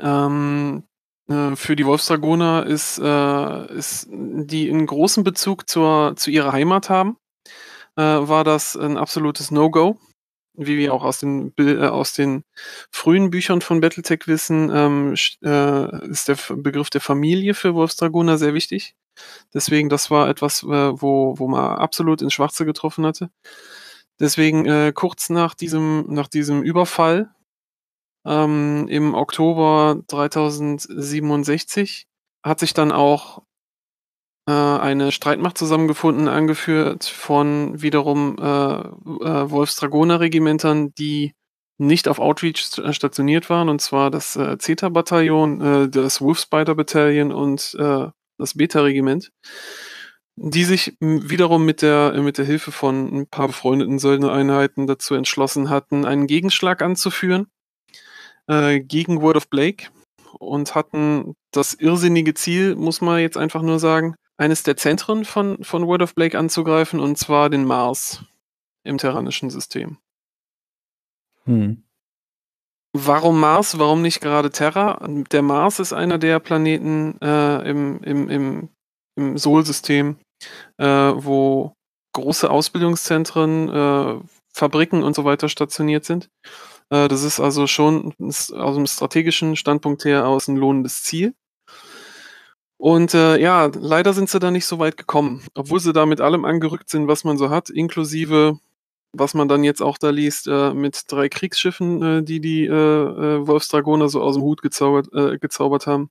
Ähm, äh, für die Wolfsdragoner ist, äh, ist, die einen großen Bezug zur, zu ihrer Heimat haben äh, war das ein absolutes No-Go. Wie wir auch aus den, äh, aus den frühen Büchern von Battletech wissen, ähm, äh, ist der Begriff der Familie für Wolfsdragoner sehr wichtig. Deswegen, das war etwas, äh, wo, wo man absolut ins Schwarze getroffen hatte. Deswegen, äh, kurz nach diesem, nach diesem Überfall ähm, im Oktober 3067 hat sich dann auch äh, eine Streitmacht zusammengefunden, angeführt von wiederum äh, äh, Wolfs-Dragoner-Regimentern, die nicht auf Outreach äh, stationiert waren, und zwar das äh, Zeta-Bataillon, äh, das Wolf-Spider-Battalion und äh, das Beta-Regiment, die sich wiederum mit der, mit der Hilfe von ein paar befreundeten Söldnereinheiten dazu entschlossen hatten, einen Gegenschlag anzuführen äh, gegen World of Blake und hatten das irrsinnige Ziel, muss man jetzt einfach nur sagen, eines der Zentren von, von World of Blake anzugreifen, und zwar den Mars im terranischen System. Hm. Warum Mars? Warum nicht gerade Terra? Der Mars ist einer der Planeten äh, im, im, im, im Sol-System, äh, wo große Ausbildungszentren, äh, Fabriken und so weiter stationiert sind. Äh, das ist also schon aus einem strategischen Standpunkt her aus ein lohnendes Ziel. Und äh, ja, leider sind sie da nicht so weit gekommen, obwohl sie da mit allem angerückt sind, was man so hat, inklusive, was man dann jetzt auch da liest, äh, mit drei Kriegsschiffen, äh, die die äh, äh Wolfsdragoner so aus dem Hut gezaubert, äh, gezaubert haben,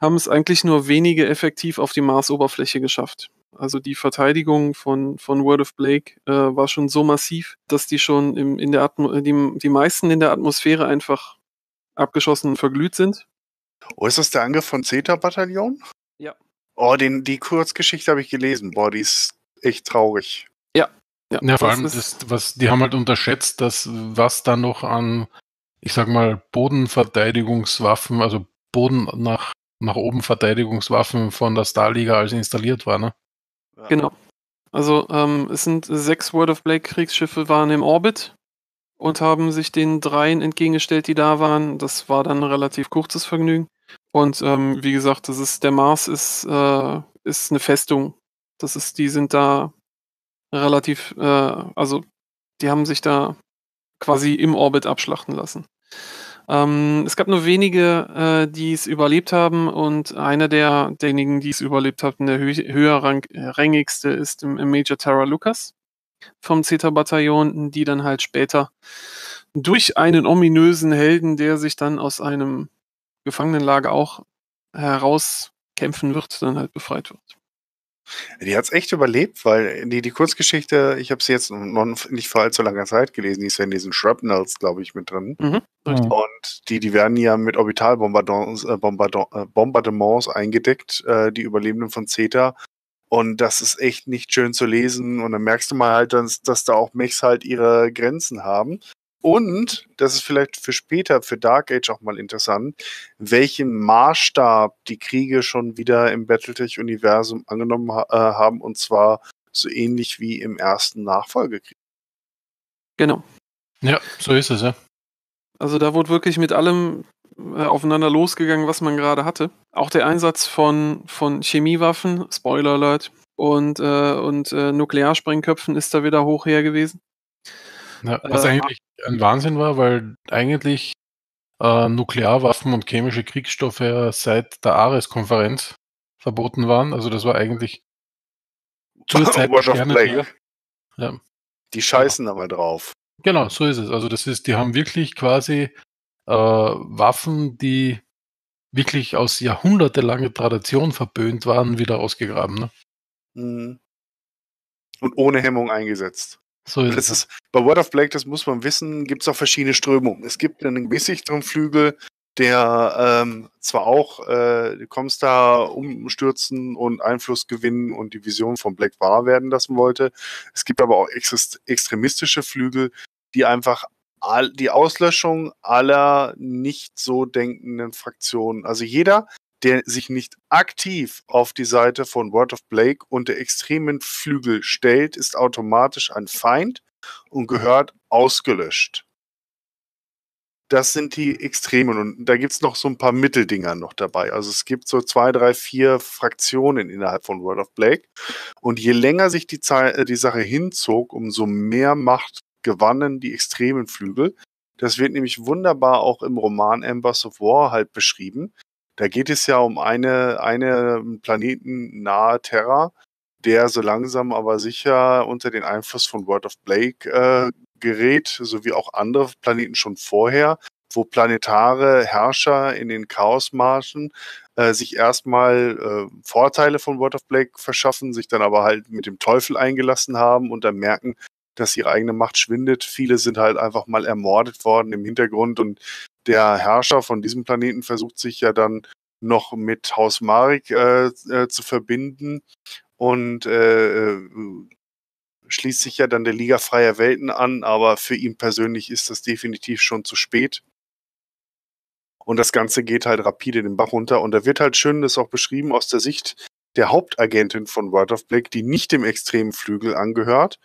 haben es eigentlich nur wenige effektiv auf die Marsoberfläche geschafft. Also die Verteidigung von, von Word of Blake äh, war schon so massiv, dass die schon im, in der Atmo die, die meisten in der Atmosphäre einfach abgeschossen verglüht sind Oh, ist das der Angriff von Zeta-Bataillon? Ja. Oh, den, die Kurzgeschichte habe ich gelesen. Boah, die ist echt traurig. Ja. Ja, ja vor allem, ist, ist, was, die haben halt unterschätzt, dass was da noch an, ich sag mal, Bodenverteidigungswaffen, also Boden nach, nach oben Verteidigungswaffen von der Starliga als installiert war, ne? Genau. Also ähm, es sind sechs World of Blake Kriegsschiffe waren im Orbit und haben sich den dreien entgegengestellt, die da waren. Das war dann ein relativ kurzes Vergnügen. Und ähm, wie gesagt, das ist, der Mars ist, äh, ist eine Festung. Das ist, die sind da relativ, äh, also die haben sich da quasi im Orbit abschlachten lassen. Ähm, es gab nur wenige, äh, die es überlebt haben und einer der, derjenigen, die es überlebt hatten, der hö höherrangigste äh, ist im, im Major Terra Lucas vom Zeta-Bataillon, die dann halt später durch einen ominösen Helden, der sich dann aus einem Gefangenenlager auch herauskämpfen wird, dann halt befreit wird. Die hat es echt überlebt, weil die, die Kurzgeschichte, ich habe sie jetzt noch nicht vor allzu langer Zeit gelesen, die ist ja in diesen Shrapnels, glaube ich, mit drin. Mhm, mhm, und die, die werden ja mit Orbitalbombardements äh, äh, Bombardements eingedeckt, äh, die Überlebenden von CETA. Und das ist echt nicht schön zu lesen. Und dann merkst du mal halt, dass, dass da auch Mechs halt ihre Grenzen haben. Und, das ist vielleicht für später, für Dark Age auch mal interessant, welchen Maßstab die Kriege schon wieder im Battletech-Universum angenommen ha äh, haben. Und zwar so ähnlich wie im ersten Nachfolgekrieg. Genau. Ja, so ist es, ja. Also da wurde wirklich mit allem äh, aufeinander losgegangen, was man gerade hatte. Auch der Einsatz von, von Chemiewaffen, Spoiler Alert, und, äh, und äh, Nuklearsprengköpfen ist da wieder hoch her gewesen. Ja, äh, was eigentlich ein Wahnsinn war, weil eigentlich äh, Nuklearwaffen und chemische Kriegsstoffe seit der Ares-Konferenz verboten waren. Also das war eigentlich zur Zeit Watch of Black. Ja. Die scheißen ja. aber drauf. Genau, so ist es. Also das ist, die haben wirklich quasi äh, Waffen, die wirklich aus jahrhundertelanger Tradition verböhnt waren, wieder ausgegraben. Ne? Mhm. Und ohne Hemmung eingesetzt. So ist das Ist, bei World of Black, das muss man wissen, gibt es auch verschiedene Strömungen. Es gibt einen gemäßigteren Flügel, der ähm, zwar auch äh, Comstar umstürzen und Einfluss gewinnen und die Vision von Black wahr werden lassen wollte. Es gibt aber auch extremistische Flügel, die einfach die Auslöschung aller nicht so denkenden Fraktionen. Also jeder, der sich nicht aktiv auf die Seite von Word of Blake und der extremen Flügel stellt, ist automatisch ein Feind und gehört ausgelöscht. Das sind die Extremen und da gibt es noch so ein paar Mitteldinger noch dabei. Also es gibt so zwei, drei, vier Fraktionen innerhalb von World of Blake und je länger sich die, Ze äh, die Sache hinzog, umso mehr Macht gewannen die extremen Flügel. Das wird nämlich wunderbar auch im Roman Embers of War halt beschrieben. Da geht es ja um eine, eine ähm, Planeten nahe Terra, der so langsam aber sicher unter den Einfluss von World of Blake äh, gerät, sowie auch andere Planeten schon vorher, wo planetare Herrscher in den Chaosmarschen äh, sich erstmal äh, Vorteile von World of Blake verschaffen, sich dann aber halt mit dem Teufel eingelassen haben und dann merken, dass ihre eigene Macht schwindet. Viele sind halt einfach mal ermordet worden im Hintergrund und der Herrscher von diesem Planeten versucht sich ja dann noch mit Haus Marik äh, äh, zu verbinden und äh, äh, schließt sich ja dann der Liga freier Welten an, aber für ihn persönlich ist das definitiv schon zu spät. Und das Ganze geht halt rapide den Bach runter. Und da wird halt schön das auch beschrieben aus der Sicht der Hauptagentin von World of Black, die nicht dem extremen Flügel angehört,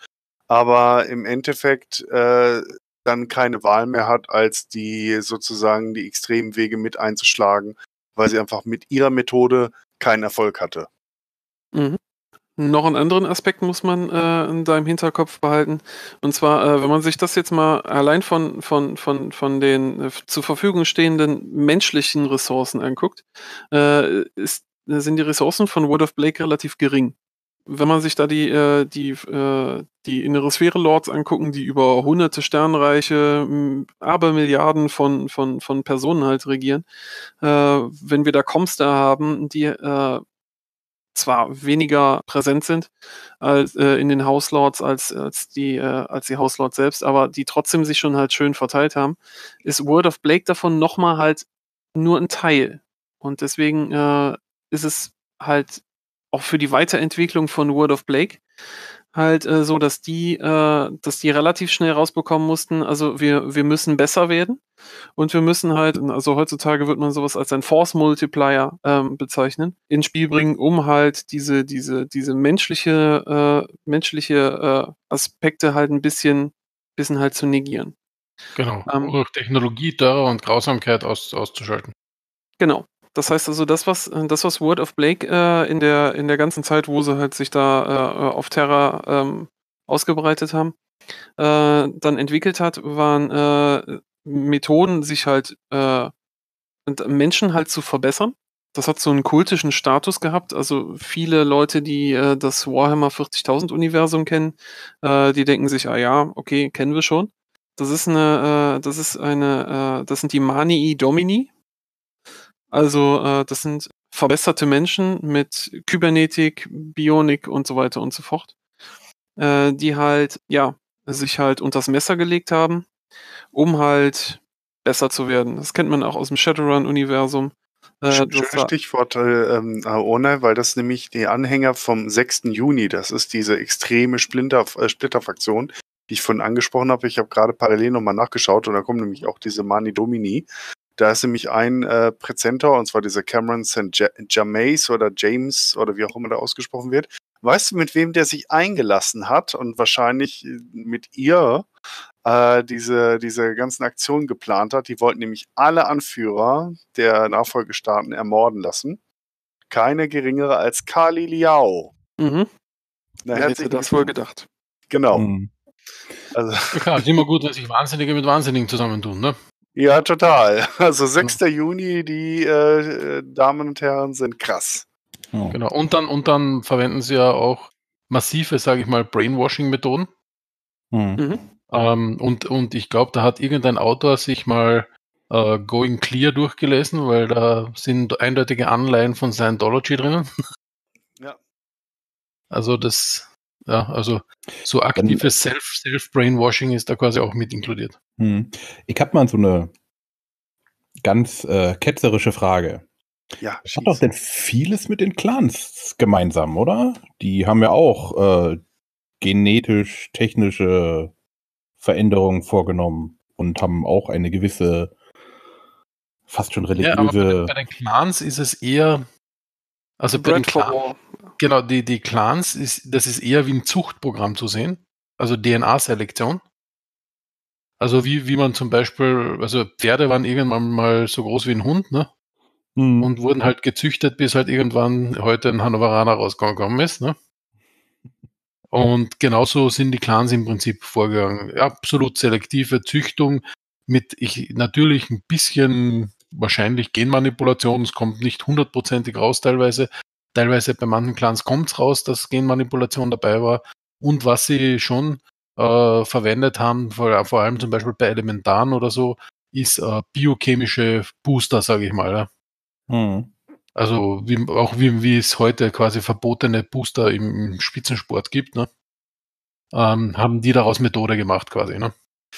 aber im Endeffekt äh, dann keine Wahl mehr hat, als die sozusagen die extremen Wege mit einzuschlagen, weil sie einfach mit ihrer Methode keinen Erfolg hatte. Mhm. Noch einen anderen Aspekt muss man äh, in deinem Hinterkopf behalten. Und zwar, äh, wenn man sich das jetzt mal allein von, von, von, von den äh, zur Verfügung stehenden menschlichen Ressourcen anguckt, äh, ist, sind die Ressourcen von World of Blake relativ gering wenn man sich da die, äh, die, äh, die innere Sphäre Lords angucken, die über hunderte Sternreiche, Abermilliarden von, von, von Personen halt regieren, äh, wenn wir da Comstar haben, die äh, zwar weniger präsent sind als äh, in den House Lords als, als die, äh, die House Lords selbst, aber die trotzdem sich schon halt schön verteilt haben, ist World of Blake davon nochmal halt nur ein Teil. Und deswegen äh, ist es halt auch für die Weiterentwicklung von World of Blake halt äh, so, dass die, äh, dass die relativ schnell rausbekommen mussten, also wir, wir müssen besser werden und wir müssen halt, also heutzutage wird man sowas als ein Force Multiplier ähm, bezeichnen, ins Spiel bringen, um halt diese, diese, diese menschliche, äh, menschliche äh, Aspekte halt ein bisschen, bisschen halt zu negieren. Genau, ähm, durch Technologie, Dörre und Grausamkeit aus, auszuschalten. Genau. Das heißt also, das, was, das, was Word of Blake äh, in, der, in der ganzen Zeit, wo sie halt sich da äh, auf Terra ähm, ausgebreitet haben, äh, dann entwickelt hat, waren äh, Methoden, sich halt äh, Menschen halt zu verbessern. Das hat so einen kultischen Status gehabt. Also viele Leute, die äh, das Warhammer 40.000 Universum kennen, äh, die denken sich, ah ja, okay, kennen wir schon. Das ist eine, äh, das ist eine, äh, das sind die Manii Domini, also äh, das sind verbesserte Menschen mit Kybernetik, Bionik und so weiter und so fort, äh, die halt, ja, sich halt unters Messer gelegt haben, um halt besser zu werden. Das kennt man auch aus dem Shadowrun-Universum. Äh, Schönes Stichwort, äh, ähm, Ona, weil das nämlich die Anhänger vom 6. Juni, das ist diese extreme Splinter, äh, Splitterfraktion, die ich vorhin angesprochen habe. Ich habe gerade parallel nochmal nachgeschaut und da kommen nämlich auch diese Mani Domini. Da ist nämlich ein äh, Präzentor, und zwar dieser Cameron St. James oder James oder wie auch immer der ausgesprochen wird. Weißt du, mit wem der sich eingelassen hat und wahrscheinlich äh, mit ihr äh, diese, diese ganzen Aktionen geplant hat? Die wollten nämlich alle Anführer der Nachfolgestaaten ermorden lassen. Keine geringere als Kali Liao. Mhm. Na, hätte ich das wohl gedacht? Genau. Mhm. Also. Ja, klar, ist immer gut, dass sich Wahnsinnige mit Wahnsinnigen zusammentun, ne? Ja, total. Also 6. Ja. Juni, die äh, Damen und Herren sind krass. Oh. Genau. Und dann, und dann verwenden sie ja auch massive, sage ich mal, Brainwashing-Methoden. Mhm. mhm. Ähm, und, und ich glaube, da hat irgendein Autor sich mal äh, Going Clear durchgelesen, weil da sind eindeutige Anleihen von Scientology drinnen. Ja. Also das ja, also so aktives Self-Brainwashing ist da quasi auch mit inkludiert. Hm. Ich habe mal so eine ganz äh, ketzerische Frage. Ja, schieß. Hat doch denn vieles mit den Clans gemeinsam, oder? Die haben ja auch äh, genetisch-technische Veränderungen vorgenommen und haben auch eine gewisse, fast schon religiöse. Ja, aber bei, den Clans ist es eher. Also bei den, Clan, Genau, die, die Clans, ist, das ist eher wie ein Zuchtprogramm zu sehen, also DNA-Selektion. Also wie, wie man zum Beispiel, also Pferde waren irgendwann mal so groß wie ein Hund, ne? Mhm. Und wurden halt gezüchtet, bis halt irgendwann heute ein Hannoveraner rausgekommen ist, ne? Und genauso sind die Clans im Prinzip vorgegangen. Absolut selektive Züchtung mit ich, natürlich ein bisschen wahrscheinlich Genmanipulation. Es kommt nicht hundertprozentig raus teilweise, teilweise bei manchen Clans kommt es raus, dass Genmanipulation dabei war. Und was sie schon äh, verwendet haben, vor, vor, allem zum Beispiel bei Elementaren oder so, ist äh, biochemische Booster, sage ich mal. Ja. Mhm. Also wie, auch wie, wie, es heute quasi verbotene Booster im, im Spitzensport gibt, ne? ähm, haben die daraus Methode gemacht quasi. Ne?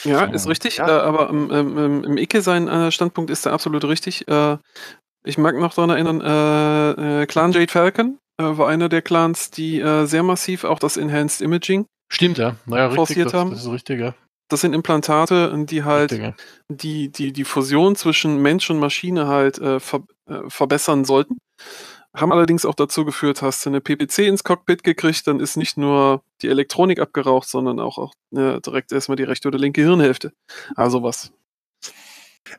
Ja, ist richtig, ja. Äh, aber ähm, ähm, im Icke sein äh, Standpunkt ist da absolut richtig. Äh, ich mag noch daran erinnern, äh, äh, Clan Jade Falcon äh, war einer der Clans, die äh, sehr massiv auch das Enhanced Imaging Stimmt, ja. Naja, richtig, das, haben. Das ist richtig, ja. Das sind Implantate, die halt die, die, die Fusion zwischen Mensch und Maschine halt äh, ver äh, verbessern sollten. Haben allerdings auch dazu geführt, hast du eine PPC ins Cockpit gekriegt, dann ist nicht nur die Elektronik abgeraucht, sondern auch, auch äh, direkt erstmal die rechte oder linke Hirnhälfte. Also was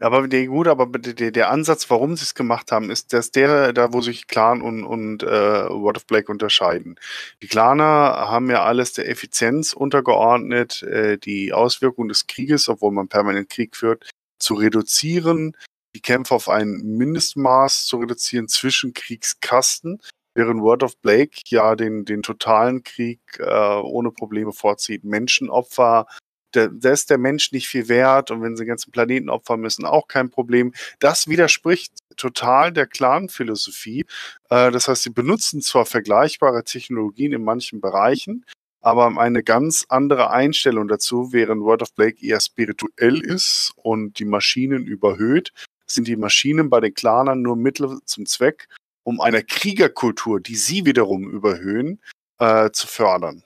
aber der, gut, aber der, der Ansatz, warum sie es gemacht haben, ist, dass der, da wo sich Clan und, und äh, World of Black unterscheiden. Die Claner haben ja alles der Effizienz untergeordnet, äh, die Auswirkungen des Krieges, obwohl man permanent Krieg führt, zu reduzieren, die Kämpfe auf ein Mindestmaß zu reduzieren zwischen Kriegskasten, während World of Blake ja den, den totalen Krieg äh, ohne Probleme vorzieht. Menschenopfer, da, der ist der Mensch nicht viel wert und wenn sie den ganzen Planeten opfern müssen, auch kein Problem. Das widerspricht total der Clan-Philosophie. Äh, das heißt, sie benutzen zwar vergleichbare Technologien in manchen Bereichen, aber eine ganz andere Einstellung dazu, während World of Blake eher spirituell ist und die Maschinen überhöht, sind die Maschinen bei den Clanern nur Mittel zum Zweck, um einer Kriegerkultur, die sie wiederum überhöhen, äh, zu fördern.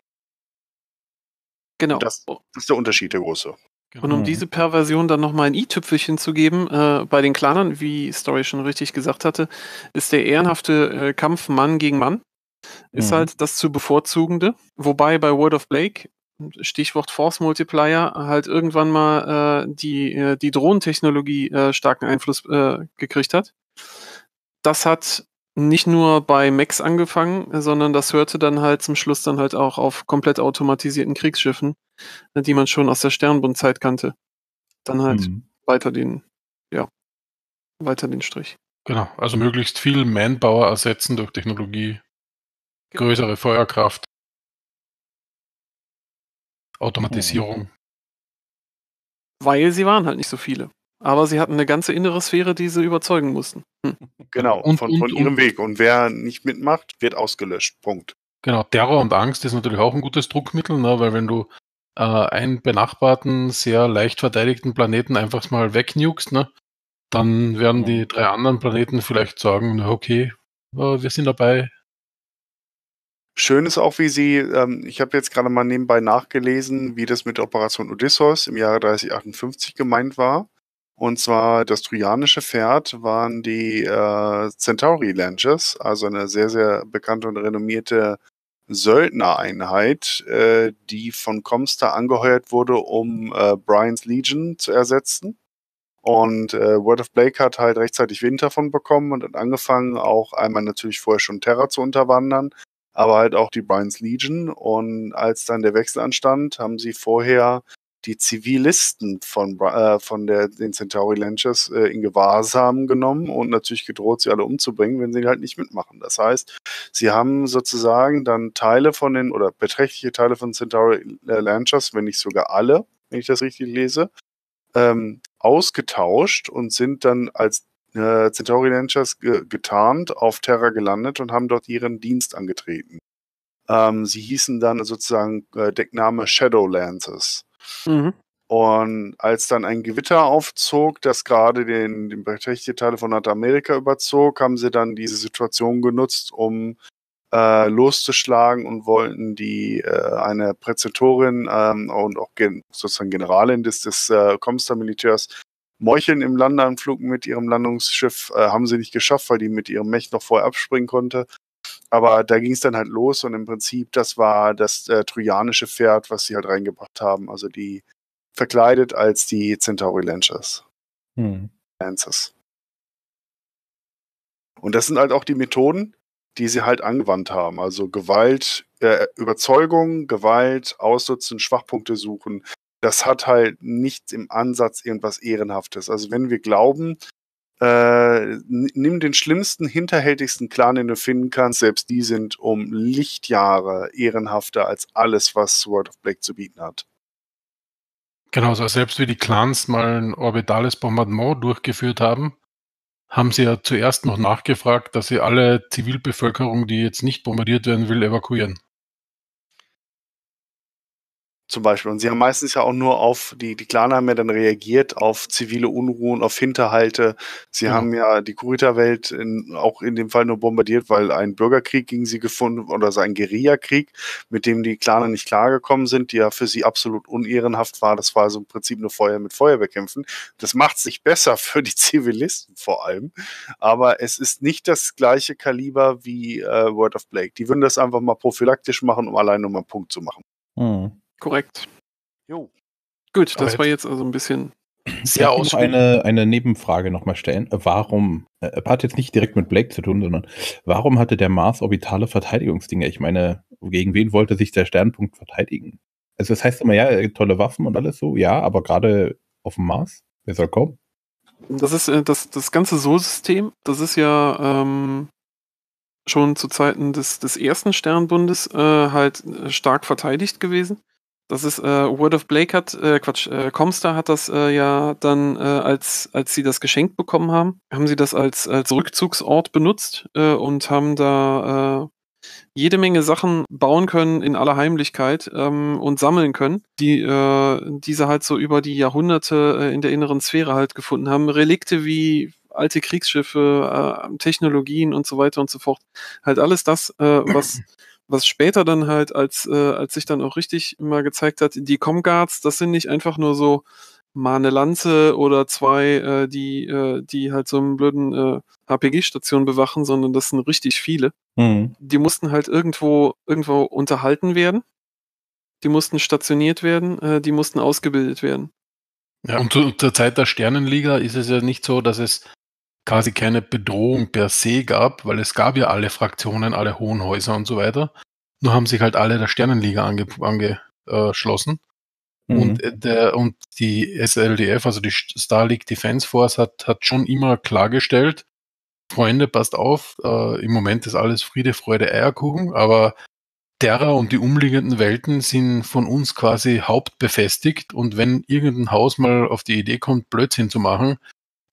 Genau. Das, ist der Unterschied, der große. Genau. Und um mhm. diese Perversion dann nochmal ein i-Tüpfelchen zu geben, äh, bei den Clanern, wie Story schon richtig gesagt hatte, ist der ehrenhafte äh, Kampf Mann gegen Mann, ist mhm. halt das zu bevorzugende. Wobei bei World of Blake, Stichwort Force Multiplier, halt irgendwann mal äh, die, äh, die Drohnentechnologie äh, starken Einfluss äh, gekriegt hat. Das hat nicht nur bei Max angefangen, sondern das hörte dann halt zum Schluss dann halt auch auf komplett automatisierten Kriegsschiffen, äh, die man schon aus der Sternbundzeit kannte. Dann halt mhm. weiter den, ja, weiter den Strich. Genau, also möglichst viel Manpower ersetzen durch Technologie, genau. größere Feuerkraft, Automatisierung. Weil sie waren halt nicht so viele aber sie hatten eine ganze innere Sphäre, die sie überzeugen mussten. Hm. Genau, und, von, und, ihrem und. Weg. Und wer nicht mitmacht, wird ausgelöscht. Punkt. Genau, Terror und Angst ist natürlich auch ein gutes Druckmittel, ne? weil wenn du äh, einen benachbarten, sehr leicht verteidigten Planeten einfach mal wegnukst, ne? dann werden die drei anderen Planeten vielleicht sagen, na okay, äh, wir sind dabei. Schön ist auch, wie sie, ähm, ich habe jetzt gerade mal nebenbei nachgelesen, wie das mit Operation Odysseus im Jahre 3058 gemeint war. Und zwar das trojanische Pferd waren die äh, Centauri Lanches, also eine sehr, sehr bekannte und renommierte Söldnereinheit, äh, die von Comstar angeheuert wurde, um äh, Brian's Legion zu ersetzen. Und äh, World of Blake hat halt rechtzeitig Wind davon bekommen und hat angefangen, auch einmal natürlich vorher schon Terra zu unterwandern, aber halt auch die Brian's Legion. Und als dann der Wechsel anstand, haben sie vorher die Zivilisten von, äh, von der, den Centauri Lanchers äh, in Gewahrsam genommen und natürlich gedroht, sie alle umzubringen, wenn sie halt nicht mitmachen. Das heißt, sie haben sozusagen dann Teile von den, oder beträchtliche Teile von Centauri äh, Lancers, wenn nicht sogar alle, wenn ich das richtig lese, ähm, ausgetauscht und sind dann als äh, Centauri Lanchers ge getarnt auf Terra gelandet und haben dort ihren Dienst angetreten. Ähm, sie hießen dann sozusagen äh, Deckname Shadow Lancers. Mhm. Und als dann ein Gewitter aufzog, das gerade den, den beträchtlichen Teil von Nordamerika überzog, haben sie dann diese Situation genutzt, um äh, loszuschlagen und wollten die äh, eine Präzetorin ähm, und auch gen sozusagen Generalin des, des äh, Comstar-Militärs meucheln im Landeanflug mit ihrem Landungsschiff. Äh, haben sie nicht geschafft, weil die mit ihrem Mech noch vorher abspringen konnte aber da ging es dann halt los und im Prinzip, das war das äh, trojanische Pferd, was sie halt reingebracht haben. Also die verkleidet als die Centauri Lancers. Hm. Lancers. Und das sind halt auch die Methoden, die sie halt angewandt haben. Also Gewalt, äh, Überzeugung, Gewalt, Ausnutzen, Schwachpunkte suchen. Das hat halt nichts im Ansatz irgendwas Ehrenhaftes. Also wenn wir glauben, äh, nimm den schlimmsten, hinterhältigsten Clan, den du finden kannst. Selbst die sind um Lichtjahre ehrenhafter als alles, was Sword of Black zu bieten hat. Genau, also selbst wie die Clans mal ein orbitales Bombardement durchgeführt haben, haben sie ja zuerst noch nachgefragt, dass sie alle Zivilbevölkerung, die jetzt nicht bombardiert werden will, evakuieren zum Beispiel. Und sie haben meistens ja auch nur auf, die, die Klaner haben ja dann reagiert auf zivile Unruhen, auf Hinterhalte. Sie mhm. haben ja die Kurita-Welt auch in dem Fall nur bombardiert, weil ein Bürgerkrieg gegen sie gefunden oder also ein Guerillakrieg, mit dem die Klaner nicht klargekommen sind, die ja für sie absolut unehrenhaft war. Das war also im Prinzip nur Feuer mit Feuer bekämpfen. Das macht es nicht besser für die Zivilisten vor allem. Aber es ist nicht das gleiche Kaliber wie äh, Word of Blake. Die würden das einfach mal prophylaktisch machen, um allein nur mal einen Punkt zu machen. Mhm. Korrekt. Jo. Gut, das war jetzt also ein bisschen sehr ich eine, eine Nebenfrage nochmal stellen. Warum, äh, äh, hat jetzt nicht direkt mit Blake zu tun, sondern warum hatte der Mars orbitale Verteidigungsdinge? Ich meine, gegen wen wollte sich der Sternpunkt verteidigen? Also das heißt immer, ja, tolle Waffen und alles so, ja, aber gerade auf dem Mars, wer soll kommen? Das ist äh, das, das ganze Sol-System, das ist ja ähm, schon zu Zeiten des, des ersten Sternbundes äh, halt äh, stark verteidigt gewesen. Das ist, äh, World of Blake hat, äh, Quatsch, äh, Comstar hat das äh, ja dann, äh, als, als sie das geschenkt bekommen haben, haben sie das als, als Rückzugsort benutzt äh, und haben da äh, jede Menge Sachen bauen können in aller Heimlichkeit ähm, und sammeln können, die äh, diese halt so über die Jahrhunderte äh, in der inneren Sphäre halt gefunden haben. Relikte wie alte Kriegsschiffe, äh, Technologien und so weiter und so fort. Halt alles das, äh, was was später dann halt, als, äh, als sich dann auch richtig mal gezeigt hat, die Comguards, das sind nicht einfach nur so mal eine Lanze oder zwei, äh, die, äh, die halt so einen blöden äh, HPG-Station bewachen, sondern das sind richtig viele. Mhm. Die mussten halt irgendwo, irgendwo unterhalten werden. Die mussten stationiert werden, äh, die mussten ausgebildet werden. Ja, und zur Zeit der Sternenliga ist es ja nicht so, dass es quasi keine Bedrohung per se gab, weil es gab ja alle Fraktionen, alle hohen Häuser und so weiter. Nur haben sich halt alle der Sternenliga ange angeschlossen. Mhm. Und, äh, der, und die SLDF, also die Star League Defense Force, hat, hat schon immer klargestellt, Freunde, passt auf, äh, im Moment ist alles Friede, Freude, Eierkuchen, aber Terra und die umliegenden Welten sind von uns quasi hauptbefestigt und wenn irgendein Haus mal auf die Idee kommt, Blödsinn zu machen,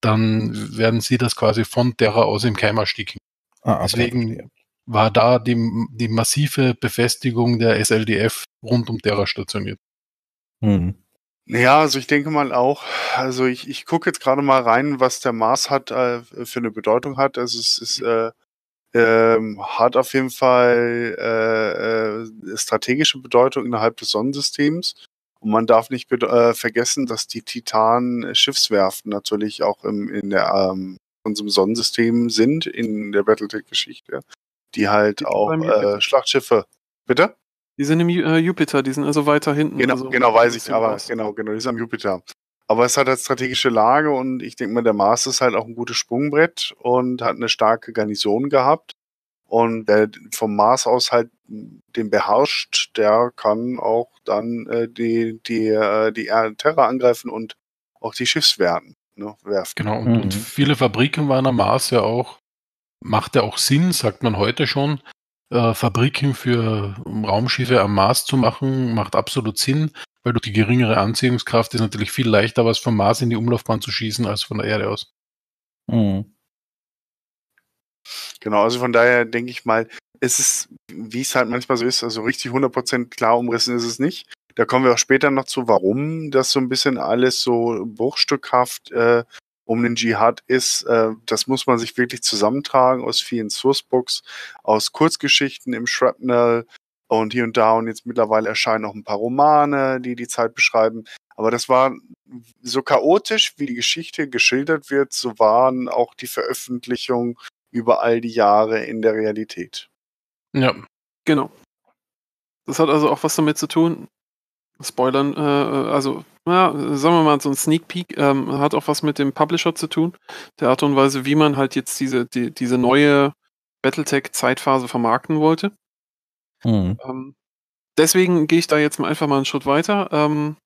dann werden sie das quasi von Terra aus im Keim ersticken. Ah, Deswegen war da die, die massive Befestigung der SLDF rund um Terra stationiert. Mhm. Ja, also ich denke mal auch, also ich, ich gucke jetzt gerade mal rein, was der Mars hat, äh, für eine Bedeutung hat. Also es ist äh, ähm, hat auf jeden Fall äh, äh, strategische Bedeutung innerhalb des Sonnensystems. Und man darf nicht äh, vergessen, dass die titan äh, Schiffswerften natürlich auch im, in der, ähm, unserem Sonnensystem sind, in der Battletech-Geschichte, die halt die auch äh, Schlachtschiffe. Bitte? Die sind im äh, Jupiter, die sind also weiter hinten. Genau, also genau weiß ich, aber raus. genau, genau, die sind am Jupiter. Aber es hat halt strategische Lage und ich denke mal, der Mars ist halt auch ein gutes Sprungbrett und hat eine starke Garnison gehabt. Und der, vom Mars aus halt den beherrscht, der kann auch dann äh, die, die, äh, die Terra angreifen und auch die Schiffswerten ne, werfen. Genau, und, mhm. und viele Fabriken waren am Mars ja auch, macht ja auch Sinn, sagt man heute schon. Äh, Fabriken für Raumschiffe am Mars zu machen, macht absolut Sinn, weil durch die geringere Anziehungskraft ist natürlich viel leichter, was vom Mars in die Umlaufbahn zu schießen, als von der Erde aus. Mhm. Genau, also von daher denke ich mal, es ist wie es halt manchmal so ist, also richtig 100% klar umrissen ist es nicht. Da kommen wir auch später noch zu, warum das so ein bisschen alles so bruchstückhaft äh, um den Dschihad ist. Äh, das muss man sich wirklich zusammentragen aus vielen Sourcebooks, aus Kurzgeschichten im Shrapnel und hier und da. Und jetzt mittlerweile erscheinen auch ein paar Romane, die die Zeit beschreiben. Aber das war so chaotisch, wie die Geschichte geschildert wird, so waren auch die Veröffentlichungen über all die Jahre in der Realität. Ja. Genau. Das hat also auch was damit zu tun. Spoilern, äh, äh, also, ja, sagen wir mal, so ein Sneak Peek ähm, hat auch was mit dem Publisher zu tun. Der Art und Weise, wie man halt jetzt diese, die, diese neue Battletech-Zeitphase vermarkten wollte. Mhm. Ähm, deswegen gehe ich da jetzt mal einfach mal einen Schritt weiter. Ähm,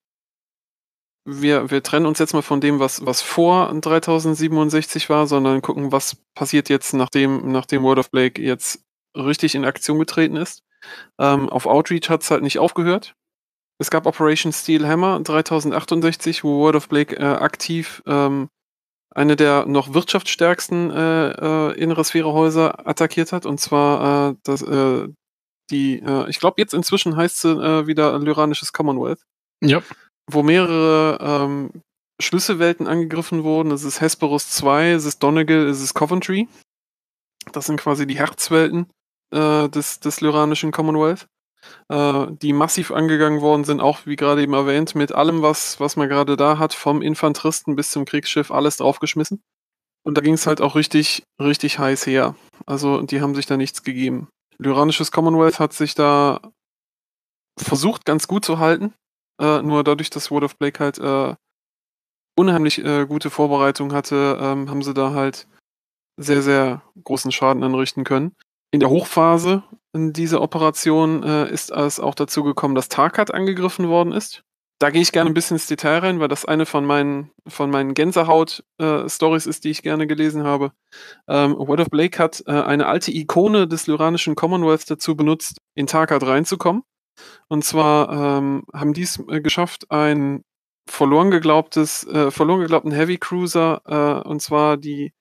wir, wir trennen uns jetzt mal von dem, was, was vor 3067 war, sondern gucken, was passiert jetzt, nachdem, nachdem World of Blake jetzt richtig in Aktion getreten ist. Ähm, auf Outreach hat es halt nicht aufgehört. Es gab Operation Steel Hammer 3068, wo World of Blake äh, aktiv ähm, eine der noch wirtschaftsstärksten äh, äh, innere Sphärehäuser attackiert hat. Und zwar äh, das, äh, die, äh, ich glaube jetzt inzwischen heißt sie äh, wieder Lyranisches Commonwealth. Ja. Wo mehrere ähm, Schlüsselwelten angegriffen wurden. Es ist Hesperus 2, es ist Donegal, es ist Coventry. Das sind quasi die Herzwelten äh, des, des lyranischen Commonwealth, äh, die massiv angegangen worden sind, auch wie gerade eben erwähnt, mit allem, was, was man gerade da hat, vom Infanteristen bis zum Kriegsschiff, alles draufgeschmissen. Und da ging es halt auch richtig, richtig heiß her. Also die haben sich da nichts gegeben. Lyranisches Commonwealth hat sich da versucht, ganz gut zu halten. Äh, nur dadurch, dass World of Blake halt äh, unheimlich äh, gute Vorbereitung hatte, ähm, haben sie da halt sehr, sehr großen Schaden anrichten können in der Hochphase in dieser Operation äh, ist es auch dazu gekommen, dass Tarkat angegriffen worden ist. Da gehe ich gerne ein bisschen ins Detail rein, weil das eine von meinen, von meinen Gänsehaut-Stories äh, ist, die ich gerne gelesen habe. Ähm, Word of Blake hat äh, eine alte Ikone des lyranischen Commonwealth dazu benutzt, in Tarkat reinzukommen. Und zwar ähm, haben dies es äh, geschafft, ein verloren geglaubtes, äh, verloren geglaubten Heavy Cruiser, äh, und zwar die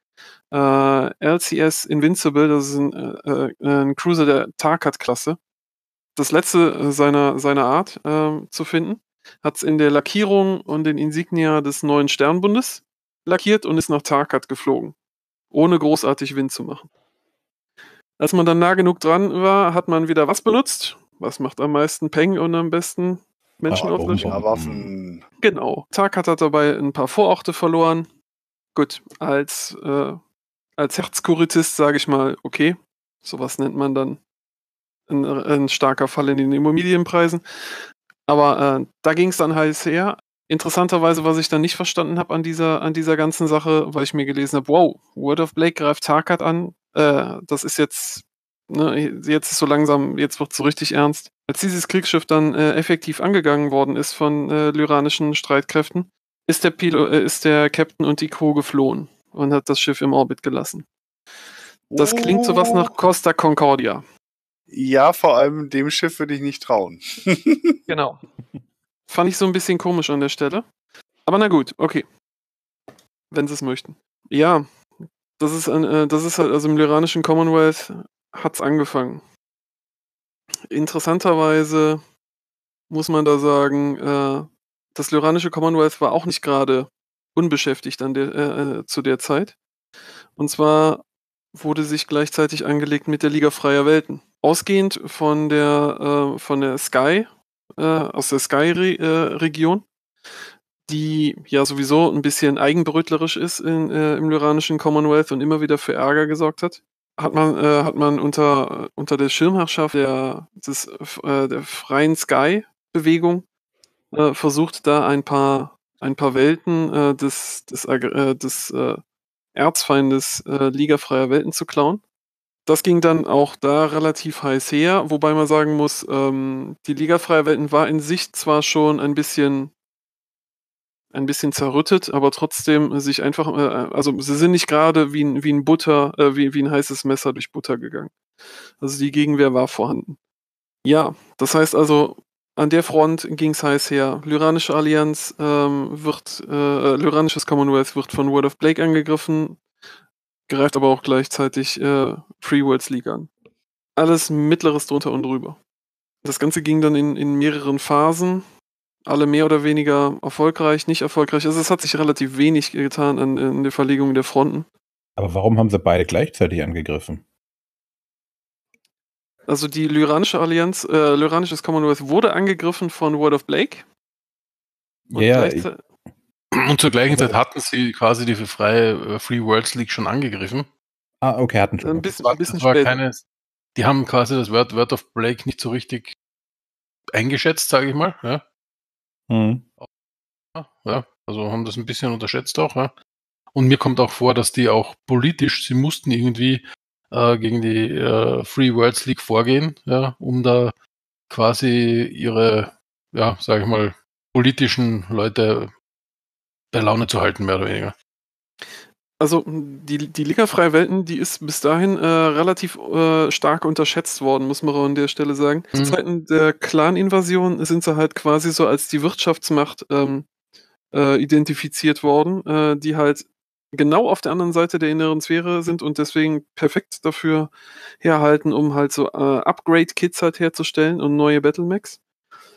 äh, LCS Invincible, das ist ein, äh, äh, ein Cruiser der Tarkat-Klasse. Das letzte seiner, seiner Art ähm, zu finden. Hat es in der Lackierung und den Insignia des neuen Sternbundes lackiert und ist nach Tarkat geflogen. Ohne großartig Wind zu machen. Als man dann nah genug dran war, hat man wieder was benutzt. Was macht am meisten Peng und am besten Menschen ah, Waffen. Genau. Tarkat hat dabei ein paar Vororte verloren. Gut, als, äh, als Herzkuritist sage ich mal, okay, sowas nennt man dann ein, ein starker Fall in den Immobilienpreisen. Aber äh, da ging es dann heiß halt her. Interessanterweise, was ich dann nicht verstanden habe an dieser, an dieser ganzen Sache, weil ich mir gelesen habe, wow, Word of Blake greift Tarkat an. Äh, das ist jetzt, ne, jetzt ist so langsam, jetzt wird es so richtig ernst. Als dieses Kriegsschiff dann äh, effektiv angegangen worden ist von äh, lyranischen Streitkräften, ist der, Pilo, äh, ist der Captain und die Crew geflohen und hat das Schiff im Orbit gelassen. Das oh. klingt sowas nach Costa Concordia. Ja, vor allem dem Schiff würde ich nicht trauen. genau. Fand ich so ein bisschen komisch an der Stelle. Aber na gut, okay. Wenn sie es möchten. Ja, das ist, äh, das ist halt, also im liranischen Commonwealth hat es angefangen. Interessanterweise muss man da sagen, äh, das lyranische Commonwealth war auch nicht gerade unbeschäftigt an der, äh, äh, zu der Zeit. Und zwar wurde sich gleichzeitig angelegt mit der Liga freier Welten. Ausgehend von der, äh, von der Sky, äh, aus der Sky-Region, äh, die ja sowieso ein bisschen eigenbrötlerisch ist in, äh, im lyranischen Commonwealth und immer wieder für Ärger gesorgt hat, hat man, hat man unter, unter der Schirmherrschaft der, des, der freien Sky-Bewegung äh, versucht da ein paar, ein paar Welten äh, des, des, äh, des äh, Erzfeindes äh, Ligafreier Welten zu klauen. Das ging dann auch da relativ heiß her, wobei man sagen muss, ähm, die Liga Ligafreier Welten war in sich zwar schon ein bisschen ein bisschen zerrüttet, aber trotzdem sich einfach, äh, also sie sind nicht gerade wie ein, wie ein Butter, äh, wie, wie ein heißes Messer durch Butter gegangen. Also die Gegenwehr war vorhanden. Ja, das heißt also, an der Front ging es heiß her. Lyranische Allianz ähm, wird, äh, Lyranisches Commonwealth wird von World of Blake angegriffen, greift aber auch gleichzeitig äh, Free Worlds League an. Alles Mittleres drunter und drüber. Das Ganze ging dann in, in mehreren Phasen, alle mehr oder weniger erfolgreich, nicht erfolgreich. Also es hat sich relativ wenig getan an, an der Verlegung der Fronten. Aber warum haben sie beide gleichzeitig angegriffen? Also die Lyranische Allianz, äh, Lyranisches Commonwealth wurde angegriffen von Word of Blake. Und ja, und zur gleichen Zeit hatten sie quasi die freie äh, Free Worlds League schon angegriffen. Ah, okay, hatten schon. Ein bisschen, das war, bisschen das war keine, die haben quasi das Word, Word of Blake nicht so richtig eingeschätzt, sage ich mal. Ja. Mhm. ja. also haben das ein bisschen unterschätzt auch. Ja. Und mir kommt auch vor, dass die auch politisch, sie mussten irgendwie äh, gegen die äh, Free Worlds League vorgehen, ja, um da quasi ihre, ja, sag ich mal, politischen Leute bei Laune zu halten, mehr oder weniger. Also die, die Liga Freie Welten, die ist bis dahin äh, relativ äh, stark unterschätzt worden, muss man auch an der Stelle sagen. Mhm. Zu Zeiten der Clan-Invasion sind sie halt quasi so als die Wirtschaftsmacht ähm, äh, identifiziert worden, äh, die halt genau auf der anderen Seite der inneren Sphäre sind und deswegen perfekt dafür herhalten, um halt so äh, Upgrade-Kits halt herzustellen und neue Battle-Max,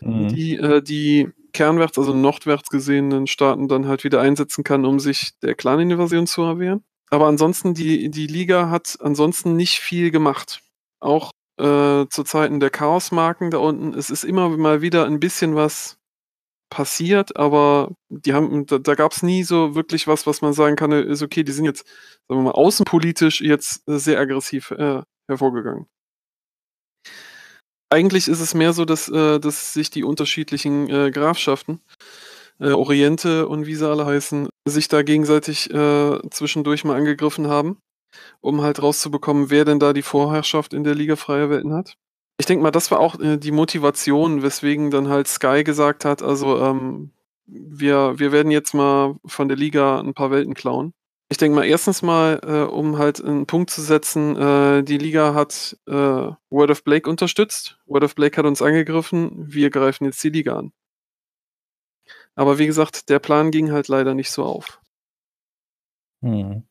mhm. die äh, die kernwärts, also nordwärts gesehenen Staaten dann halt wieder einsetzen kann, um sich der Clan-Invasion zu erwehren. Aber ansonsten, die, die Liga hat ansonsten nicht viel gemacht. Auch äh, zu Zeiten der Chaos-Marken da unten, es ist immer mal wieder ein bisschen was passiert, aber die haben, da, da gab es nie so wirklich was, was man sagen kann, äh, ist okay, die sind jetzt, sagen wir mal, außenpolitisch jetzt äh, sehr aggressiv äh, hervorgegangen. Eigentlich ist es mehr so, dass, äh, dass sich die unterschiedlichen äh, Grafschaften, äh, Oriente und wie sie alle heißen, sich da gegenseitig zwischendurch mal angegriffen haben, um halt rauszubekommen, wer denn da die Vorherrschaft in der Liga Freier Welten hat ich denke mal, das war auch äh, die Motivation, weswegen dann halt Sky gesagt hat, also ähm, wir, wir werden jetzt mal von der Liga ein paar Welten klauen. Ich denke mal, erstens mal, äh, um halt einen Punkt zu setzen, äh, die Liga hat äh, Word of Blake unterstützt. Word of Blake hat uns angegriffen, wir greifen jetzt die Liga an. Aber wie gesagt, der Plan ging halt leider nicht so auf. Hm.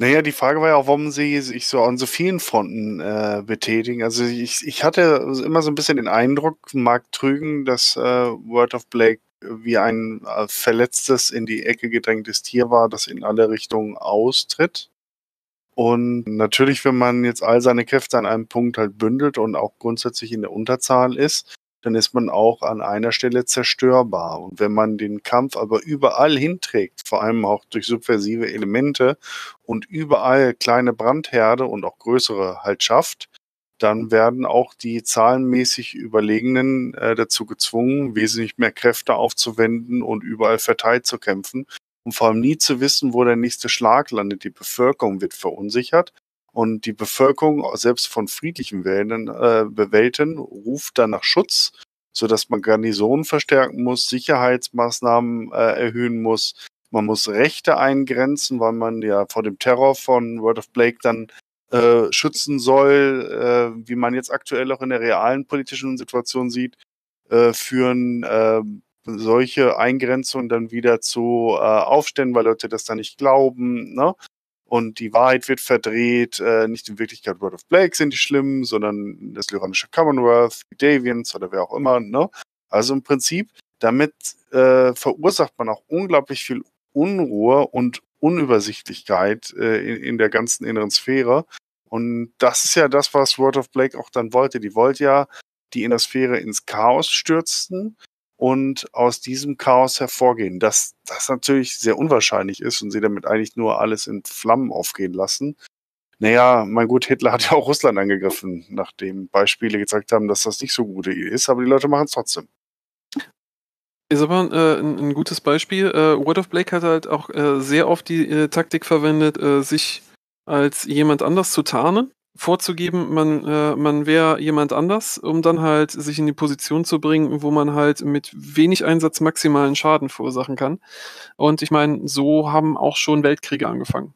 Naja, die Frage war ja auch, warum sie sich so an so vielen Fronten äh, betätigen. Also ich, ich hatte immer so ein bisschen den Eindruck, mag trügen, dass äh, Word of Blake wie ein äh, verletztes, in die Ecke gedrängtes Tier war, das in alle Richtungen austritt. Und natürlich, wenn man jetzt all seine Kräfte an einem Punkt halt bündelt und auch grundsätzlich in der Unterzahl ist, dann ist man auch an einer Stelle zerstörbar. Und wenn man den Kampf aber überall hinträgt, vor allem auch durch subversive Elemente und überall kleine Brandherde und auch größere halt schafft, dann werden auch die zahlenmäßig Überlegenen äh, dazu gezwungen, wesentlich mehr Kräfte aufzuwenden und überall verteilt zu kämpfen. Und vor allem nie zu wissen, wo der nächste Schlag landet. Die Bevölkerung wird verunsichert und die Bevölkerung, selbst von friedlichen Wählen, äh, Bewählten, ruft dann nach Schutz, sodass man Garnisonen verstärken muss, Sicherheitsmaßnahmen äh, erhöhen muss. Man muss Rechte eingrenzen, weil man ja vor dem Terror von World of Blake dann äh, schützen soll, äh, wie man jetzt aktuell auch in der realen politischen Situation sieht, äh, führen äh, solche Eingrenzungen dann wieder zu äh, Aufständen, weil Leute das dann nicht glauben. Ne? und die Wahrheit wird verdreht. Äh, nicht in Wirklichkeit World of Blake sind die schlimm, sondern das lyranische Commonwealth, die Davians oder wer auch immer. Ne? Also im Prinzip, damit äh, verursacht man auch unglaublich viel Unruhe und Unübersichtlichkeit äh, in, in der ganzen inneren Sphäre. Und das ist ja das, was World of Blake auch dann wollte. Die wollte ja die Innersphäre ins Chaos stürzen und aus diesem Chaos hervorgehen. Dass das natürlich sehr unwahrscheinlich ist und sie damit eigentlich nur alles in Flammen aufgehen lassen. Naja, mein gut, Hitler hat ja auch Russland angegriffen, nachdem Beispiele gezeigt haben, dass das nicht so gute Idee ist, aber die Leute machen es trotzdem. Ist aber äh, ein, ein, gutes Beispiel. Äh, Word of Blake hat halt auch äh, sehr oft die äh, Taktik verwendet, äh, sich als jemand anders zu tarnen vorzugeben, man, äh, man wäre jemand anders, um dann halt sich in die Position zu bringen, wo man halt mit wenig Einsatz maximalen Schaden verursachen kann. Und ich meine, so haben auch schon Weltkriege angefangen.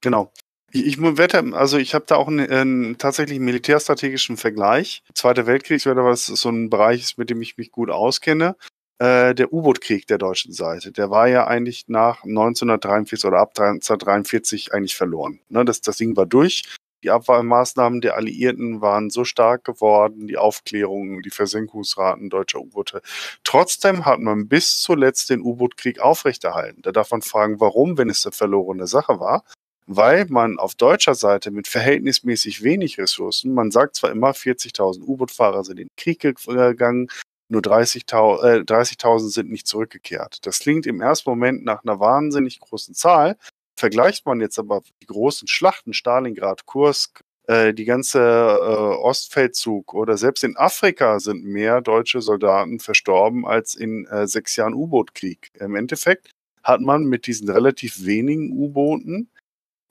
Genau. Ich, ich wette, also ich habe da auch einen, einen äh, tatsächlich militärstrategischen Vergleich. Zweiter Weltkrieg wäre was so ein Bereich, mit dem ich mich gut auskenne. Äh, der U-Boot-Krieg der deutschen Seite, der war ja eigentlich nach 1943 oder ab 1943 eigentlich verloren. Ne, das, das Ding war durch. Die Abwahlmaßnahmen der Alliierten waren so stark geworden, die Aufklärung, die Versenkungsraten deutscher U-Boote. Trotzdem hat man bis zuletzt den U-Boot-Krieg aufrechterhalten. Da darf man fragen, warum, wenn es eine verlorene Sache war weil man auf deutscher Seite mit verhältnismäßig wenig Ressourcen, man sagt zwar immer, 40.000 U-Boot-Fahrer sind in den Krieg gegangen, nur 30.000 äh, 30 sind nicht zurückgekehrt. Das klingt im ersten Moment nach einer wahnsinnig großen Zahl, Vergleicht man jetzt aber die großen Schlachten, Stalingrad, Kursk, äh, die ganze äh, Ostfeldzug oder selbst in Afrika sind mehr deutsche Soldaten verstorben als in äh, sechs Jahren U-Boot-Krieg. Im Endeffekt hat man mit diesen relativ wenigen U-Booten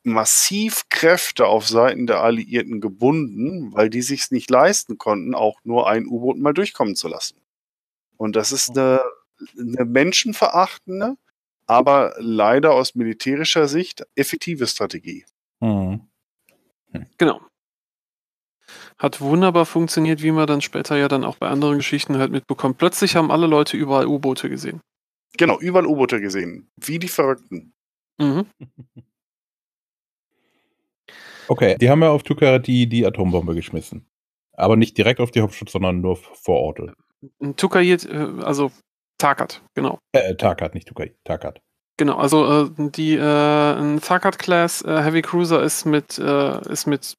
massiv Kräfte auf Seiten der Alliierten gebunden, weil die sich nicht leisten konnten, auch nur ein U-Boot mal durchkommen zu lassen. Und das ist eine, eine menschenverachtende, aber leider aus militärischer Sicht effektive Strategie. Mhm. Hm. Genau. Hat wunderbar funktioniert, wie man dann später ja dann auch bei anderen Geschichten halt mitbekommt. Plötzlich haben alle Leute überall U-Boote gesehen. Genau, überall U-Boote gesehen. Wie die Verrückten. Mhm. Okay, die haben ja auf Tukara die, die Atombombe geschmissen. Aber nicht direkt auf die Hauptstadt, sondern nur vor Ort. Äh, Tukajit, äh, also Tarkat, genau. Äh, äh, Tarkat, nicht Tukai. Tarkat. Genau, also äh, die äh, Tarkat-Class äh, Heavy Cruiser ist mit, äh, ist mit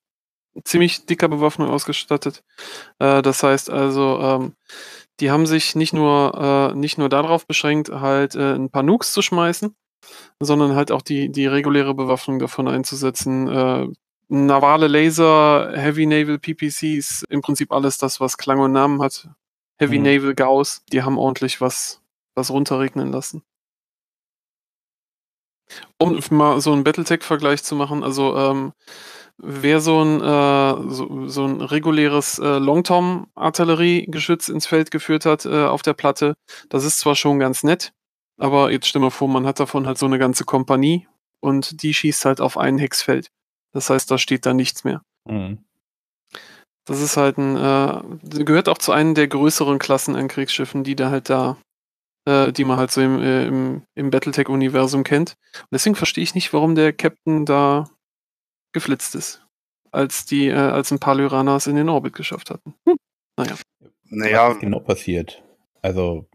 ziemlich dicker Bewaffnung ausgestattet. Äh, das heißt also, ähm, die haben sich nicht nur, nicht nur darauf beschränkt, halt ein paar Nukes zu schmeißen, sondern halt auch die, die reguläre Bewaffnung davon einzusetzen. navale Laser, Heavy Naval PPCs, im Prinzip alles das, was Klang und Namen hat, Heavy mhm. Naval Gauss, die haben ordentlich was, was runterregnen lassen. Um mal so einen Battletech-Vergleich zu machen, also ähm, wer so ein, äh, so, so, ein reguläres äh, Long-Tom-Artillerie-Geschütz ins Feld geführt hat äh, auf der Platte, das ist zwar schon ganz nett, aber jetzt stell mal vor, man hat davon halt so eine ganze Kompanie und die schießt halt auf ein Hexfeld. Das heißt, da steht da nichts mehr. Mhm. Das ist halt ein, äh, gehört auch zu einem der größeren Klassen an Kriegsschiffen, die da halt da, äh, die man halt so im, äh, im, im Battletech-Universum kennt. Und deswegen verstehe ich nicht, warum der Captain da geflitzt ist, als die, äh, als ein paar Lyranas in den Orbit geschafft hatten. Hm. Naja. Naja. Was ist genau passiert? Also,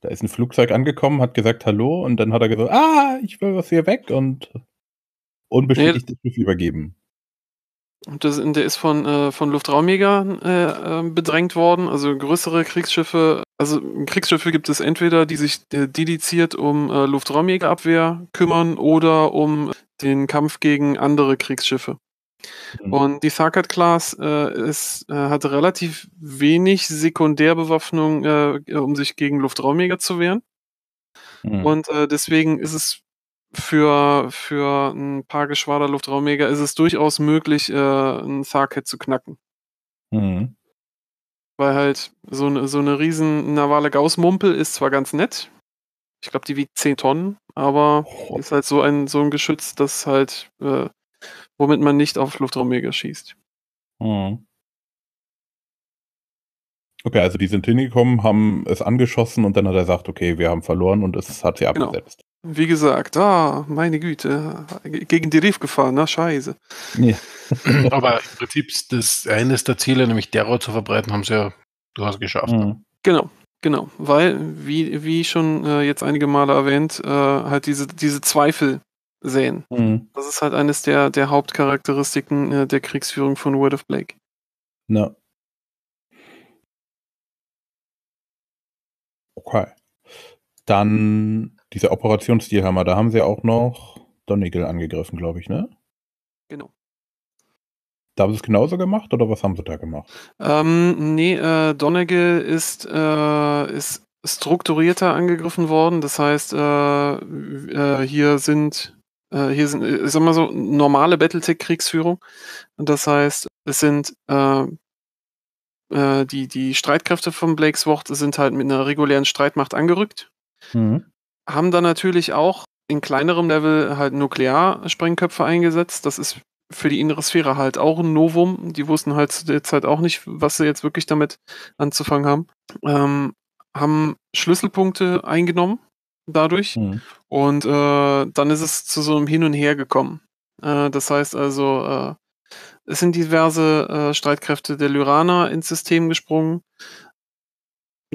da ist ein Flugzeug angekommen, hat gesagt Hallo und dann hat er gesagt, ah, ich will was hier weg und unbestätigtes nee. Schiff übergeben. Und das, der ist von, äh, von Luftraummegern äh, ähm, bedrängt worden. Also größere Kriegsschiffe, also Kriegsschiffe gibt es entweder, die sich äh, dediziert um äh, luftraummega kümmern oder um den Kampf gegen andere Kriegsschiffe. Mhm. Und die Tharkat class äh, ist, äh, hat relativ wenig Sekundärbewaffnung, um sich gegen Luftraumjäger zu wehren. Mhm. Und deswegen ist es für, für ein paar Geschwader Luftraummega ist es durchaus möglich, äh, einen Tharket zu knacken. Mhm. Weil halt so, so eine riesen navale Gaussmumpel ist zwar ganz nett, ich glaube, die wiegt 10 Tonnen, aber oh. ist halt so ein, so ein Geschütz, das halt, äh, womit man nicht auf Luftraummega schießt. Mhm. Okay, also die sind hingekommen, haben es angeschossen und dann hat er gesagt, okay, wir haben verloren und es hat sie genau. abgesetzt wie gesagt, ah, meine Güte, gegen die Rief gefahren, na scheiße. Ja. Aber im Prinzip das eines der Ziele, nämlich Terror zu verbreiten, haben sie ja durchaus geschafft. Ne? Mhm. Genau, genau. Weil, wie, wie schon äh, jetzt einige Male erwähnt, äh, halt diese, diese Zweifel sehen. Mhm. Das ist halt eines der, der Hauptcharakteristiken äh, der Kriegsführung von Word of Blake. No. Okay. Dann diese Operationsstierhammer, da haben sie auch noch Donegal angegriffen, glaube ich, ne? Genau. Da haben sie es genauso gemacht oder was haben sie da gemacht? Ähm, nee, äh, Donegal ist, äh, ist strukturierter angegriffen worden. Das heißt, äh, äh hier sind äh, hier sind, äh, ich sag mal so, normale Battletech-Kriegsführung. Das heißt, es sind äh, äh, die, die Streitkräfte von Blakes Wort sind halt mit einer regulären Streitmacht angerückt. Mhm haben dann natürlich auch in kleinerem Level halt Nuklearsprengköpfe eingesetzt. Das ist für die innere Sphäre halt auch ein Novum. Die wussten halt zu der Zeit auch nicht, was sie jetzt wirklich damit anzufangen haben. Ähm, haben Schlüsselpunkte eingenommen dadurch. Mhm. Und äh, dann ist es zu so einem Hin und Her gekommen. Äh, das heißt also, äh, es sind diverse äh, Streitkräfte der Lyraner ins System gesprungen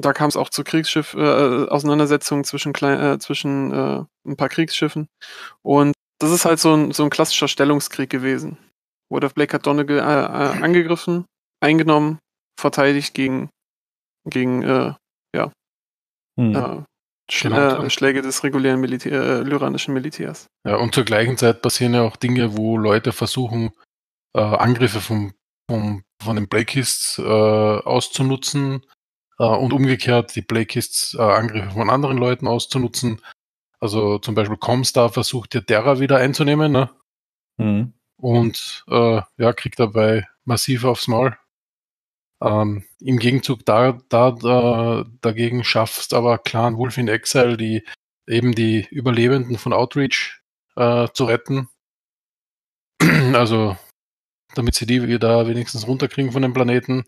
da kam es auch zu Kriegsschiff äh, äh Auseinandersetzungen zwischen klein, äh, zwischen äh, ein paar Kriegsschiffen und das ist halt so ein so ein klassischer Stellungskrieg gewesen. Ward of Blake hat Donegal äh, äh, angegriffen, eingenommen, verteidigt gegen gegen äh, ja hm. äh, Schl genau. äh, Schläge des regulären Militär, äh, lyranischen Militärs. Ja, und zur gleichen Zeit passieren ja auch Dinge, wo Leute versuchen, äh, Angriffe vom, vom, von den Blackists äh, auszunutzen, äh, und umgekehrt die Playkists äh, Angriffe von anderen Leuten auszunutzen. Also zum Beispiel Comstar versucht ja Terra wieder einzunehmen ne? Mhm. und äh, ja, kriegt dabei massiv aufs Maul. Ähm, Im Gegenzug da, da, da, dagegen schaffst aber Clan Wolf in Exile, die eben die Überlebenden von Outreach äh, zu retten. also damit sie die wieder wenigstens runterkriegen von dem Planeten.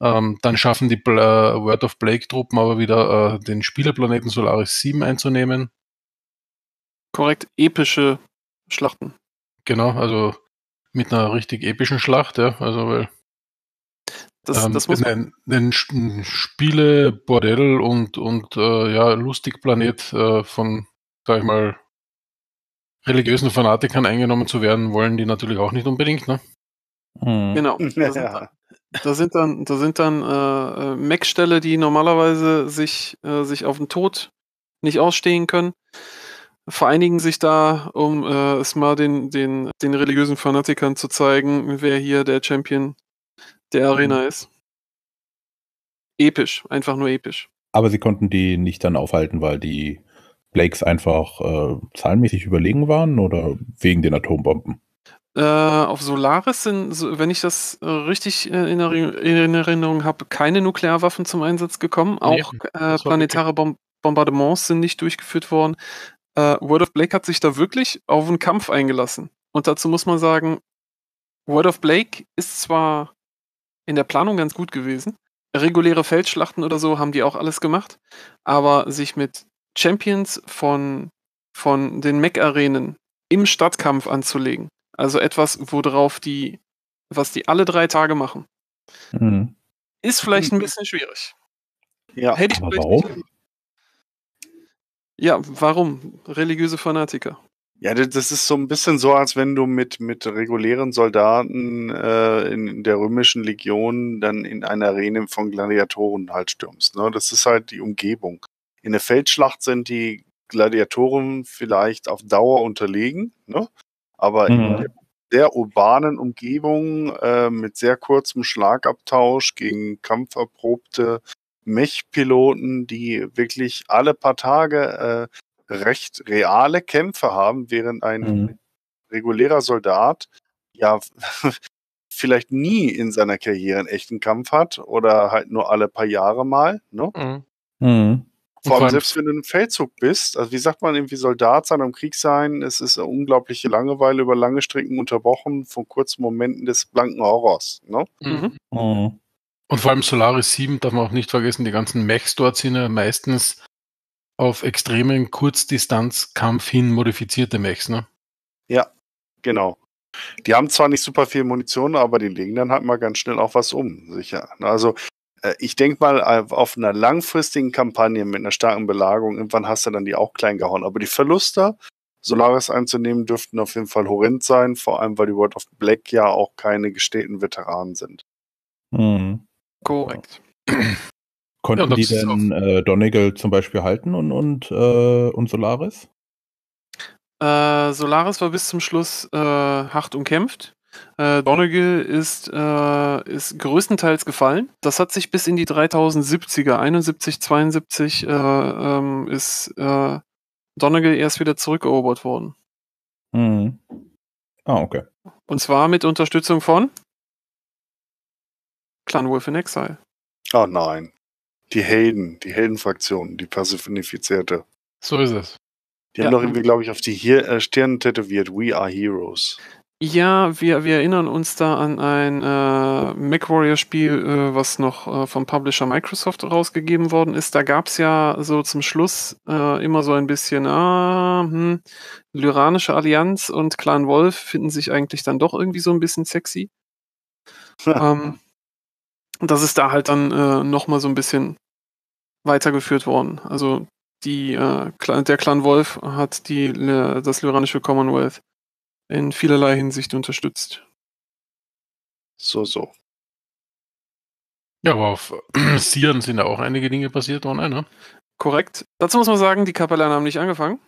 Ähm, dann schaffen die äh, Word of Blake-Truppen aber wieder äh, den Spielerplaneten Solaris 7 einzunehmen. Korrekt, epische Schlachten. Genau, also mit einer richtig epischen Schlacht, ja. Also weil das, ähm, das muss ein, ein Spiele, Bordell und, und äh, ja, Lustigplanet äh, von, sag ich mal, religiösen Fanatikern eingenommen zu werden, wollen die natürlich auch nicht unbedingt, ne? Hm. Genau. Das, ja. Da sind dann, da sind dann äh, äh, Mac-Ställe, die normalerweise sich, äh, sich auf den Tod nicht ausstehen können, vereinigen sich da, um äh, es mal den, den, den religiösen Fanatikern zu zeigen, wer hier der Champion der mhm. Arena mhm. ist. Episch, einfach nur episch. Aber sie konnten die nicht dann aufhalten, weil die Blakes einfach äh, zahlenmäßig überlegen waren oder wegen den Atombomben? Äh, auf Solaris sind, wenn ich das äh, richtig äh, in, Erinnerung habe, keine Nuklearwaffen zum Einsatz gekommen. Auch nee, äh, planetare Bom Bombardements sind nicht durchgeführt worden. Äh, World of Blake hat sich da wirklich auf einen Kampf eingelassen. Und dazu muss man sagen, World of Blake ist zwar in der Planung ganz gut gewesen. Reguläre Feldschlachten oder so haben die auch alles gemacht. Aber sich mit Champions von, von den Mech-Arenen im Stadtkampf anzulegen, also etwas, worauf die, was die alle drei Tage machen. Mhm. Ist vielleicht ein mhm. bisschen schwierig. Ja, Hätte ich warum? Ja, warum? Religiöse Fanatiker. Ja, das ist so ein bisschen so, als wenn du mit, mit regulären Soldaten äh, in der römischen Legion dann in einer Arena von Gladiatoren halt stürmst. Ne? Das ist halt die Umgebung. In der Feldschlacht sind die Gladiatoren vielleicht auf Dauer unterlegen. Ne? Aber mhm. in der urbanen Umgebung äh, mit sehr kurzem Schlagabtausch gegen kampferprobte Mech-Piloten, die wirklich alle paar Tage äh, recht reale Kämpfe haben, während ein mhm. regulärer Soldat ja vielleicht nie in seiner Karriere einen echten Kampf hat oder halt nur alle paar Jahre mal. Ne? Mhm. mhm. Vor allem, selbst wenn du im Feldzug bist, also wie sagt man irgendwie Soldat sein, am Krieg sein, es ist eine unglaubliche Langeweile über lange Strecken unterbrochen von kurzen Momenten des blanken Horrors. Ne? Mhm. Oh. Und vor allem Solaris 7 darf man auch nicht vergessen, die ganzen Mechs dort sind ja meistens auf extremen Kurzdistanzkampf hin modifizierte Mechs, ne? Ja, genau. Die haben zwar nicht super viel Munition, aber die legen dann halt mal ganz schnell auch was um, sicher. Ne? Also äh, ich denke mal, äh, auf einer langfristigen Kampagne mit einer starken Belagerung, irgendwann hast du dann die auch klein gehauen. Aber die Verluste, Solaris einzunehmen, dürften auf jeden Fall horrend sein, vor allem weil die World of Black ja auch keine gestehten Veteranen sind. Mhm. Korrekt. Konnten ja, die denn äh, Donegal zum Beispiel halten und, und, äh, und Solaris? Äh, Solaris war bis zum Schluss äh, hart umkämpft. Äh, Donegal ist, äh, ist größtenteils gefallen. Das hat sich bis in die 3070er, 71, 72, äh, ähm, ist äh, Donegal erst wieder zurückerobert worden. Mhm. Ah, okay. Und zwar mit Unterstützung von Clan Wolf in Exile. Ah, oh nein. Die Helden, die Heldenfraktion, die personifizierte. So ist es. Die ja. haben doch irgendwie, glaube ich, auf die hier, äh, Stirn tätowiert, We are Heroes. Ja, wir, wir erinnern uns da an ein äh, MacWarrior-Spiel, äh, was noch äh, vom Publisher Microsoft rausgegeben worden ist. Da gab es ja so zum Schluss äh, immer so ein bisschen, ah, hm, Lyranische Allianz und Clan Wolf finden sich eigentlich dann doch irgendwie so ein bisschen sexy. ähm, das ist da halt dann äh, nochmal so ein bisschen weitergeführt worden. Also die, äh, der Clan Wolf hat die, äh, das Lyranische Commonwealth in vielerlei Hinsicht unterstützt. So, so. Ja, aber auf Sieren sind ja auch einige Dinge passiert, oder? Ne? Korrekt. Dazu muss man sagen, die Kapellaner haben nicht angefangen.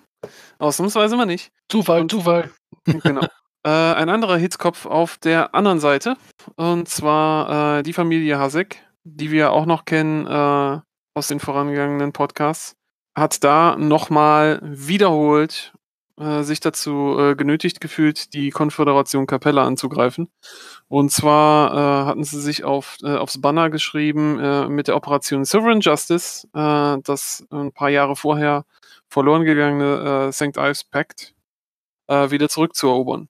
Ausnahmsweise mal nicht. Zufall, Und, Zufall. Genau. äh, ein anderer Hitzkopf auf der anderen Seite. Und zwar äh, die Familie Hasek, die wir auch noch kennen äh, aus den vorangegangenen Podcasts, hat da nochmal wiederholt äh, sich dazu äh, genötigt gefühlt, die Konföderation Capella anzugreifen. Und zwar äh, hatten sie sich auf, äh, aufs Banner geschrieben äh, mit der Operation Sovereign Justice, äh, das ein paar Jahre vorher verloren gegangene äh, St. Ives Pact äh, wieder zurückzuerobern.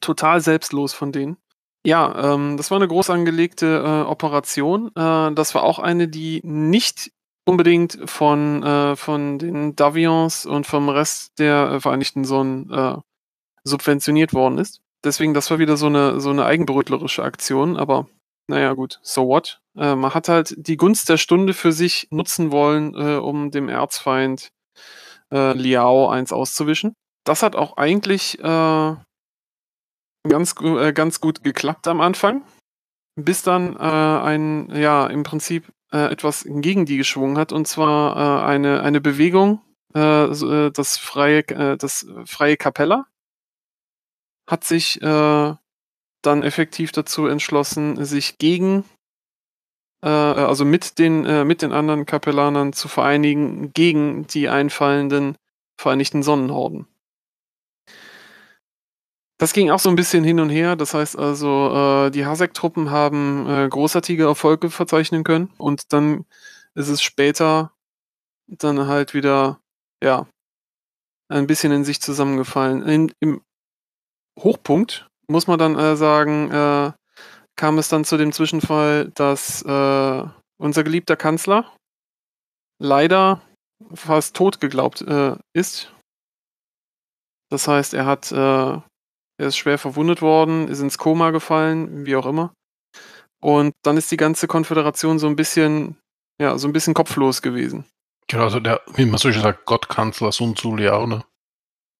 Total selbstlos von denen. Ja, ähm, das war eine groß angelegte äh, Operation. Äh, das war auch eine, die nicht unbedingt von, äh, von den Davions und vom Rest der äh, Vereinigten Sonnen äh, subventioniert worden ist. Deswegen, das war wieder so eine, so eine eigenbrötlerische Aktion, aber naja, gut, so what? Äh, man hat halt die Gunst der Stunde für sich nutzen wollen, äh, um dem Erzfeind Liao eins auszuwischen. Das hat auch eigentlich ganz, ganz gut geklappt am Anfang bis dann äh, ein, ja, im Prinzip äh, etwas gegen die geschwungen hat, und zwar äh, eine, eine Bewegung, äh, äh das, freie, äh, das freie Capella hat sich dann effektiv dazu entschlossen, sich gegen, also mit den, mit den anderen Kapellanern zu vereinigen gegen die einfallenden Vereinigten Sonnenhorden. Das ging auch so ein bisschen hin und her. Das heißt also, äh, die Hasek-Truppen haben äh, großartige Erfolge verzeichnen können und dann ist es später dann halt wieder, ja, ein bisschen in sich zusammengefallen. In, Im Hochpunkt muss man dann äh, sagen, äh, kam es dann zu dem Zwischenfall, dass äh, unser geliebter Kanzler leider fast tot geglaubt äh, ist. Das heißt, er hat er ist schwer verwundet worden, ist ins Koma gefallen, wie auch immer. Und dann ist die ganze Konföderation so ein bisschen, ja, so ein bisschen kopflos gewesen. Genau, also der, wie man so schön sagt, Gottkanzler Sun Tzu Liao, ne?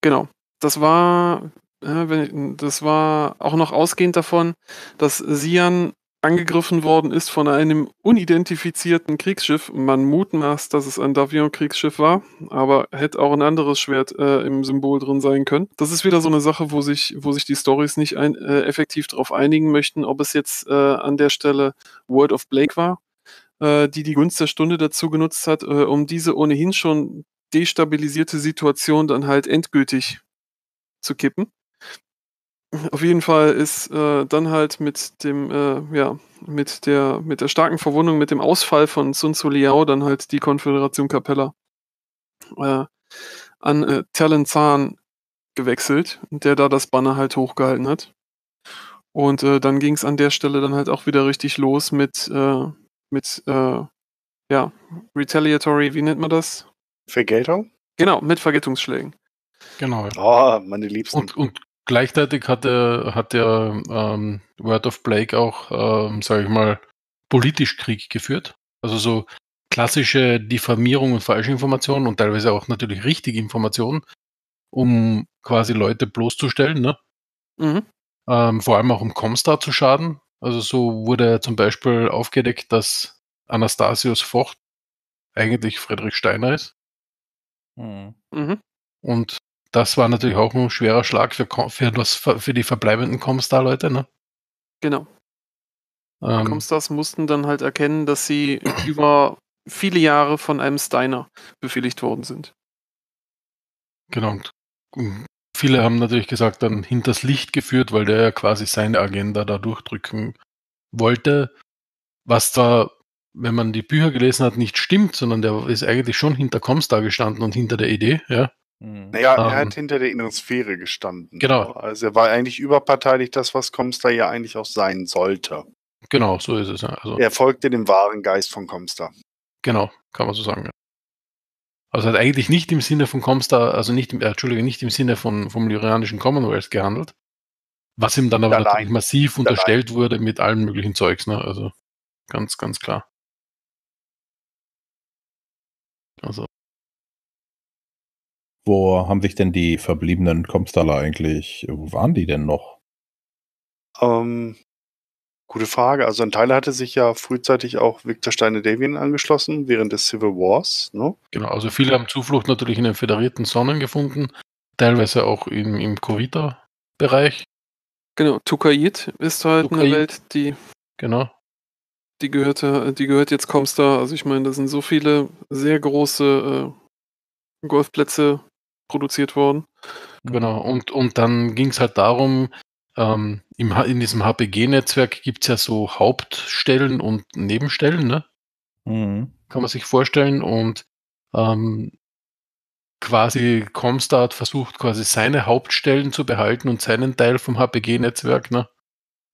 Genau. Das war, das war auch noch ausgehend davon, dass Sian angegriffen worden ist von einem unidentifizierten Kriegsschiff. Man mutmaßt, dass es ein Davion-Kriegsschiff war, aber hätte auch ein anderes Schwert äh, im Symbol drin sein können. Das ist wieder so eine Sache, wo sich, wo sich die Stories nicht ein, äh, effektiv darauf einigen möchten, ob es jetzt äh, an der Stelle World of Blake war, äh, die die Gunst der Stunde dazu genutzt hat, äh, um diese ohnehin schon destabilisierte Situation dann halt endgültig zu kippen auf jeden Fall ist äh, dann halt mit dem, äh, ja, mit der, mit der starken Verwundung, mit dem Ausfall von Sun Tzu Liao dann halt die Konföderation Capella äh, an äh, Zahn gewechselt, der da das Banner halt hochgehalten hat. Und äh, dann ging es an der Stelle dann halt auch wieder richtig los mit, äh, mit äh, ja, Retaliatory, wie nennt man das? Vergeltung? Genau, mit Vergeltungsschlägen. Genau. Oh, meine Liebsten. Und, und Gleichzeitig hat er, hat er ähm, Word of Blake auch, ähm, sage ich mal, politisch Krieg geführt. Also so klassische Diffamierung und Falschinformationen und teilweise auch natürlich richtige Informationen, um quasi Leute bloßzustellen. Ne? Mhm. Ähm, vor allem auch um Comstar zu schaden. Also so wurde zum Beispiel aufgedeckt, dass Anastasius Vocht eigentlich Friedrich Steiner ist. Mhm. mhm. Und das war natürlich auch ein schwerer Schlag für, für, das, für die verbleibenden Comstar-Leute, ne? Genau. Ähm, Comstars mussten dann halt erkennen, dass sie über viele Jahre von einem Steiner befehligt worden sind. Genau. Und hm, viele haben natürlich gesagt, dann hinters Licht geführt, weil der ja quasi seine Agenda da durchdrücken wollte. Was zwar, wenn man die Bücher gelesen hat, nicht stimmt, sondern der ist eigentlich schon hinter Comstar gestanden und hinter der Idee, ja. Mhm. Naja, er ähm. hat hinter der inneren Sphäre gestanden. Genau. Also er war eigentlich überparteilich das, was Comstar ja eigentlich auch sein sollte. Genau, so ist es. Also, er folgte dem wahren Geist von Comstar. Genau, kann man so sagen. Ja. Also hat eigentlich nicht im Sinne von Comstar, also nicht im, äh, Entschuldigung, nicht im Sinne von, vom lyrianischen Commonwealth gehandelt, was ihm dann aber Allein. natürlich massiv unterstellt Allein. wurde mit allem möglichen Zeugs. Ne? Also ganz, ganz klar. Also wo haben sich denn die verbliebenen Comstaller eigentlich, wo waren die denn noch? Ähm, gute Frage. Also ein Teil hatte sich ja frühzeitig auch Victor Steine Davian angeschlossen, während des Civil Wars. Ne? Genau, also viele haben Zuflucht natürlich in den föderierten Sonnen gefunden, teilweise auch im, im Covita-Bereich. Genau, Tukait ist halt Tukait. eine Welt, die. Genau. Die gehört, die gehört jetzt Comstar. Also ich meine, da sind so viele sehr große äh, Golfplätze produziert worden. Genau, und, und dann ging es halt darum, ähm, im, in diesem HPG-Netzwerk gibt es ja so Hauptstellen und Nebenstellen, ne? Mhm. Kann man sich vorstellen. Und ähm, quasi Comstar versucht quasi seine Hauptstellen zu behalten und seinen Teil vom HPG-Netzwerk, ne?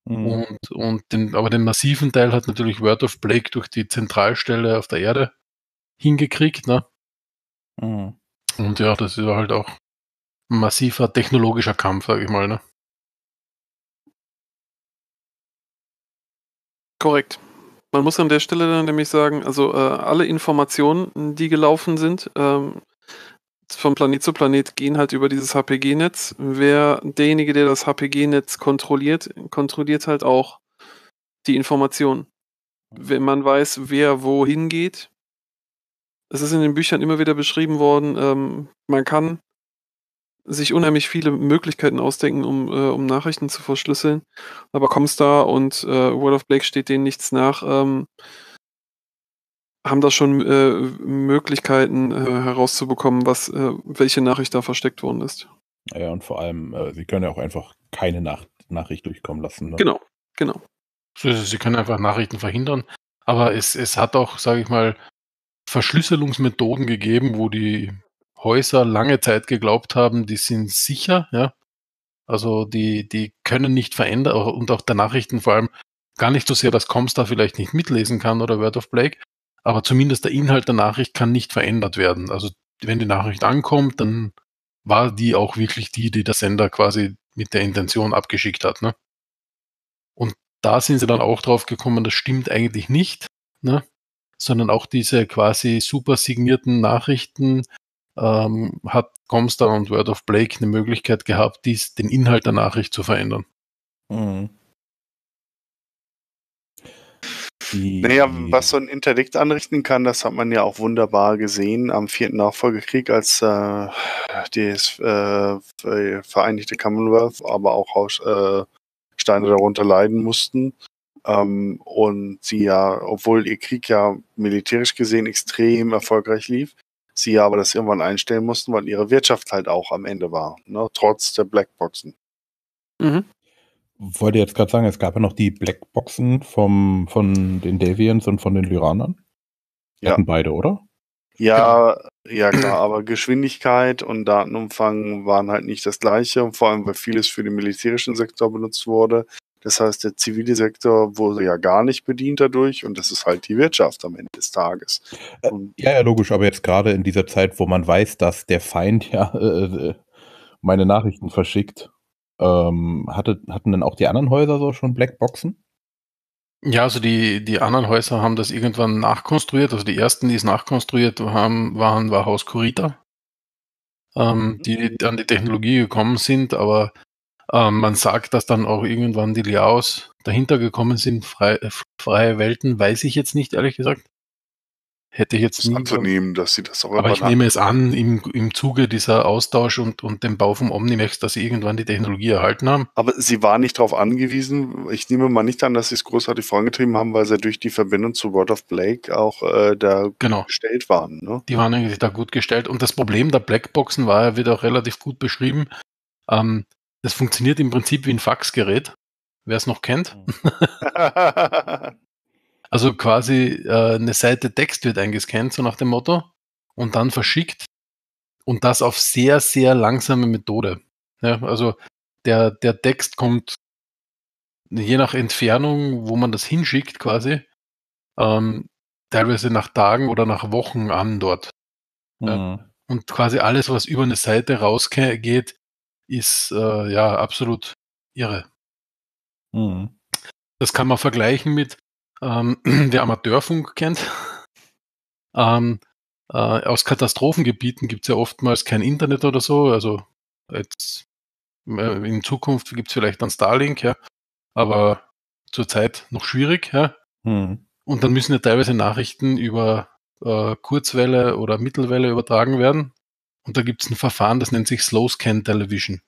Mhm. Und, und den, aber den massiven Teil hat natürlich Word of Blake durch die Zentralstelle auf der Erde hingekriegt, ne? Mhm. Und ja, das ist halt auch ein massiver technologischer Kampf, sage ich mal. Ne? Korrekt. Man muss an der Stelle dann nämlich sagen, also äh, alle Informationen, die gelaufen sind, ähm, von Planet zu Planet gehen halt über dieses HPG-Netz. Wer derjenige, der das HPG-Netz kontrolliert, kontrolliert halt auch die Informationen. Wenn man weiß, wer wohin geht, es ist in den Büchern immer wieder beschrieben worden, ähm, man kann sich unheimlich viele Möglichkeiten ausdenken, um, äh, um Nachrichten zu verschlüsseln. Aber Comstar und äh, World of Blake steht denen nichts nach. Ähm, haben da schon äh, Möglichkeiten äh, herauszubekommen, was, äh, welche Nachricht da versteckt worden ist. Ja, und vor allem, äh, sie können ja auch einfach keine Nach Nachricht durchkommen lassen. Ne? Genau, genau. Sie können einfach Nachrichten verhindern. Aber es, es hat auch, sage ich mal, Verschlüsselungsmethoden gegeben, wo die Häuser lange Zeit geglaubt haben, die sind sicher, ja. Also die, die können nicht verändern und auch der Nachrichten vor allem gar nicht so sehr, dass Comstar vielleicht nicht mitlesen kann oder Word of Blake, aber zumindest der Inhalt der Nachricht kann nicht verändert werden. Also wenn die Nachricht ankommt, dann war die auch wirklich die, die der Sender quasi mit der Intention abgeschickt hat. Ne? Und da sind sie dann auch drauf gekommen, das stimmt eigentlich nicht. Ne? sondern auch diese quasi super signierten Nachrichten ähm, hat Comstar und Word of Blake eine Möglichkeit gehabt, dies, den Inhalt der Nachricht zu verändern. Mhm. Naja, was so ein Interdikt anrichten kann, das hat man ja auch wunderbar gesehen am vierten Nachfolgekrieg, als äh, das äh, Vereinigte Commonwealth, aber auch Haus, äh, Steine darunter leiden mussten. Ähm, und sie ja, obwohl ihr Krieg ja militärisch gesehen extrem erfolgreich lief, sie ja aber das irgendwann einstellen mussten, weil ihre Wirtschaft halt auch am Ende war, ne? trotz der Blackboxen. Mhm. Wollte jetzt gerade sagen, es gab ja noch die Blackboxen vom, von den Davians und von den Lyranern. Die ja. Hatten beide, oder? Ja, ja, ja klar, aber Geschwindigkeit und Datenumfang waren halt nicht das gleiche, vor allem weil vieles für den militärischen Sektor benutzt wurde das heißt, der zivile Sektor wurde ja gar nicht bedient dadurch und das ist halt die Wirtschaft am Ende des Tages. Äh, ja, ja, logisch, aber jetzt gerade in dieser Zeit, wo man weiß, dass der Feind ja äh, äh meine Nachrichten verschickt, ähm, hatte, hatten denn auch die anderen Häuser so schon Blackboxen? Ja, also die, die anderen Häuser haben das irgendwann nachkonstruiert. Also die ersten, die es nachkonstruiert haben, waren war Haus Kurita, ähm, mhm. die an die Technologie gekommen sind, aber ähm, man sagt, dass dann auch irgendwann die Liaos dahinter gekommen sind, frei, freie Welten, weiß ich jetzt nicht, ehrlich gesagt. Hätte ich jetzt nie. anzunehmen, dass sie das auch Aber ich nehme es an, im, im Zuge dieser Austausch und, und dem Bau vom Omnimax, dass sie irgendwann die Technologie erhalten haben. Aber sie waren nicht darauf angewiesen. Ich nehme mal nicht an, dass sie es großartig vorangetrieben haben, weil sie durch die Verbindung zu World of Blake auch äh, da genau. gestellt waren. Ne? Die waren eigentlich da gut gestellt. Und das Problem der Blackboxen war ja wieder auch relativ gut beschrieben. Ähm, das funktioniert im Prinzip wie ein Faxgerät, wer es noch kennt. also quasi äh, eine Seite Text wird eingescannt, so nach dem Motto, und dann verschickt. Und das auf sehr, sehr langsame Methode. Ja, also der, der Text kommt je nach Entfernung, wo man das hinschickt, quasi, ähm, teilweise nach Tagen oder nach Wochen an dort. Mhm. Ja, und quasi alles, was über eine Seite rausgeht, ist äh, ja absolut irre. Mhm. Das kann man vergleichen mit, ähm, wer Amateurfunk kennt. Ähm, äh, aus Katastrophengebieten gibt es ja oftmals kein Internet oder so. Also jetzt äh, in Zukunft gibt es vielleicht dann Starlink, ja. Aber zurzeit noch schwierig, ja. Mhm. Und dann müssen ja teilweise Nachrichten über äh, Kurzwelle oder Mittelwelle übertragen werden. Und da gibt es ein Verfahren, das nennt sich Slow Scan Television.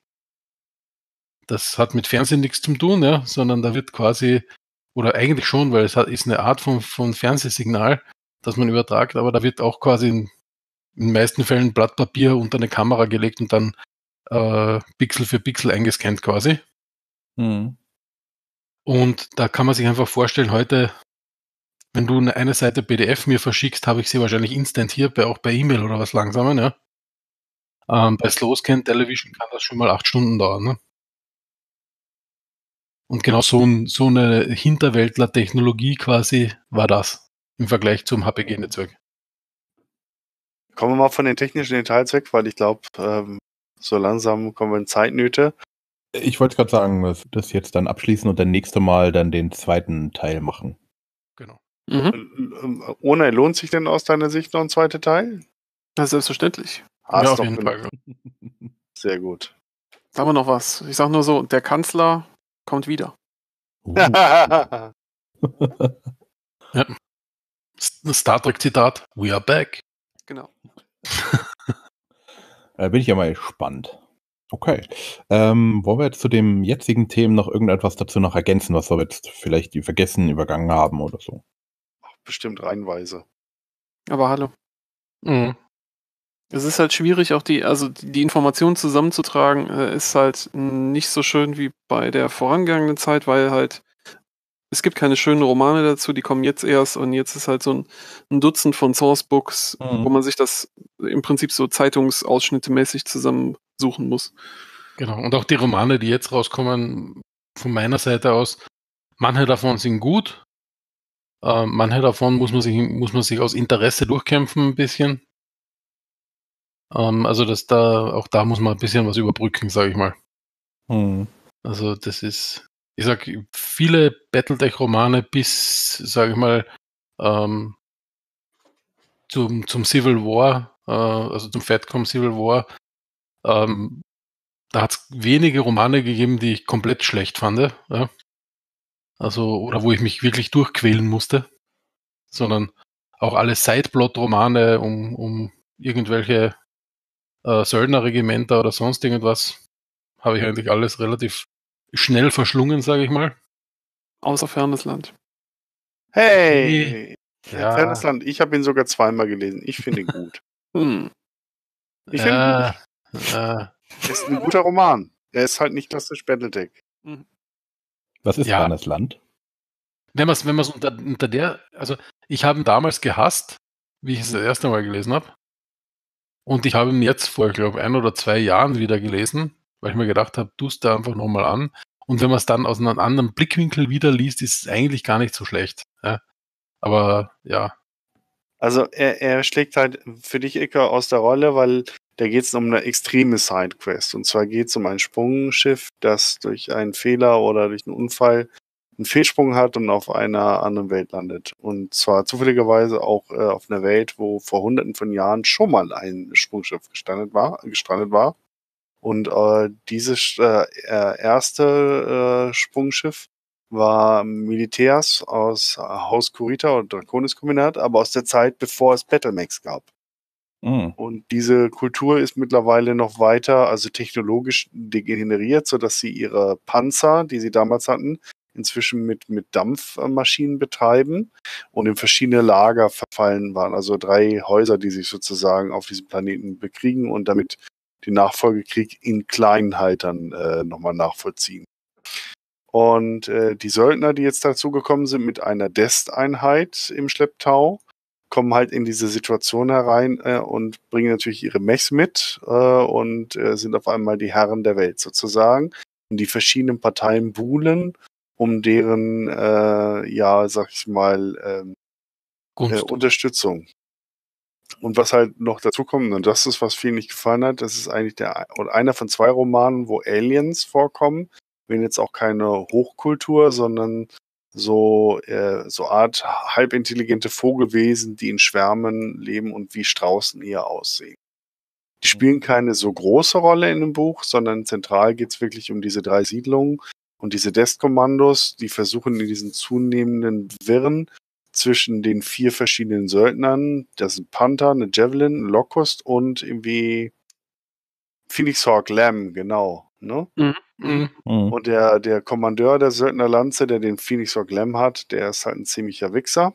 Das hat mit Fernsehen nichts zu tun, ja, sondern da wird quasi, oder eigentlich schon, weil es hat, ist eine Art von, von Fernsehsignal, das man übertragt, aber da wird auch quasi in, in den meisten Fällen ein Blatt Papier unter eine Kamera gelegt und dann äh, Pixel für Pixel eingescannt quasi. Mhm. Und da kann man sich einfach vorstellen, heute, wenn du eine Seite PDF mir verschickst, habe ich sie wahrscheinlich instant hier, bei, auch bei E-Mail oder was langsamer, ja. Ähm, bei Slowscan Television kann das schon mal acht Stunden dauern. Ne? Und genau so, ein, so eine hinterweltler technologie quasi war das im Vergleich zum HPG-Netzwerk. Kommen wir mal von den technischen Details weg, weil ich glaube, ähm, so langsam kommen wir in Zeitnöte. Ich wollte gerade sagen, dass das jetzt dann abschließen und dann nächste Mal dann den zweiten Teil machen. Genau. Mhm. Ähm, ähm, äh, Ohne lohnt sich denn aus deiner Sicht noch ein zweiter Teil? Ja, selbstverständlich. Ah, ja, auf jeden Fall. Sehr gut. Sagen wir noch was. Ich sag nur so, der Kanzler kommt wieder. Uh. ja. Star Trek-Zitat, we are back. Genau. da bin ich ja mal gespannt. Okay. Ähm, wollen wir jetzt zu dem jetzigen Thema noch irgendetwas dazu noch ergänzen, was wir jetzt vielleicht vergessen, übergangen haben oder so? Bestimmt reinweise. Aber hallo. Mhm. Es ist halt schwierig, auch die, also die Informationen zusammenzutragen, äh, ist halt nicht so schön wie bei der vorangegangenen Zeit, weil halt es gibt keine schönen Romane dazu, die kommen jetzt erst und jetzt ist halt so ein, ein Dutzend von Sourcebooks, mhm. wo man sich das im Prinzip so Zeitungsausschnitte mäßig zusammensuchen muss. Genau, und auch die Romane, die jetzt rauskommen, von meiner Seite aus, manche davon sind gut, äh, manche davon muss man, sich, muss man sich aus Interesse durchkämpfen ein bisschen. Ähm, also dass da, auch da muss man ein bisschen was überbrücken, sage ich mal. Mhm. Also das ist, ich sag, viele Battletech-Romane bis, sage ich mal, ähm, zum, zum Civil War, äh, also zum Fatcom Civil War, ähm, da hat es wenige Romane gegeben, die ich komplett schlecht fand. Ja? Also, oder wo ich mich wirklich durchquälen musste, sondern auch alle Sideplot-Romane um, um irgendwelche äh, Söldnerregimenter oder sonst irgendwas habe ich eigentlich alles relativ schnell verschlungen, sage ich mal. Außer Fernes Land. Hey! Ja. Land, ich habe ihn sogar zweimal gelesen. Ich finde ihn gut. hm. Ich finde ja. ihn gut. Ja. Ist ein guter Roman. Er ist halt nicht klassisch Battletech. Mhm. Was ist ja. Land? Wenn man es wenn unter, unter der, also ich habe ihn damals gehasst, wie ich es das erste Mal gelesen habe. Und ich habe ihn jetzt vor, ich glaube, ein oder zwei Jahren wieder gelesen, weil ich mir gedacht habe, du da einfach nochmal an. Und wenn man es dann aus einem anderen Blickwinkel wieder liest, ist es eigentlich gar nicht so schlecht. Ja? Aber ja. Also er, er schlägt halt für dich Icker aus der Rolle, weil da geht es um eine extreme Sidequest. Und zwar geht es um ein Sprungschiff, das durch einen Fehler oder durch einen Unfall einen Fehlsprung hat und auf einer anderen Welt landet. Und zwar zufälligerweise auch äh, auf einer Welt, wo vor hunderten von Jahren schon mal ein Sprungschiff gestrandet war. Gestrandet war. Und äh, dieses äh, äh erste äh, Sprungschiff war Militärs aus Haus Kurita und Draconis Kombinat, aber aus der Zeit, bevor es Battlemax gab. Mhm. Und diese Kultur ist mittlerweile noch weiter, also technologisch degeneriert, sodass sie ihre Panzer, die sie damals hatten, inzwischen mit, mit Dampfmaschinen betreiben und in verschiedene Lager verfallen waren. Also drei Häuser, die sich sozusagen auf diesem Planeten bekriegen und damit den Nachfolgekrieg in Kleinheitern äh, nochmal nachvollziehen. Und äh, die Söldner, die jetzt dazugekommen sind mit einer Dest-Einheit im Schlepptau, kommen halt in diese Situation herein äh, und bringen natürlich ihre Mechs mit äh, und äh, sind auf einmal die Herren der Welt sozusagen. Und die verschiedenen Parteien buhlen um deren, äh, ja, sag ich mal, ähm, äh, Unterstützung. Und was halt noch dazu kommt, und das ist, was vielen nicht gefallen hat, das ist eigentlich der und einer von zwei Romanen, wo Aliens vorkommen. Wenn jetzt auch keine Hochkultur, sondern so, äh, so Art halbintelligente Vogelwesen, die in Schwärmen leben und wie Straußen eher aussehen. Die mhm. spielen keine so große Rolle in dem Buch, sondern zentral geht es wirklich um diese drei Siedlungen, und diese Dest-Kommandos, die versuchen in diesen zunehmenden Wirren zwischen den vier verschiedenen Söldnern, das sind Panther, eine Javelin, ein Locust und irgendwie Phoenix Hawk Lamb, genau. Ne? Mhm. mhm. Mhm. Und der, der Kommandeur der Söldnerlanze, der den Phoenix Hawk Lamb hat, der ist halt ein ziemlicher Wichser.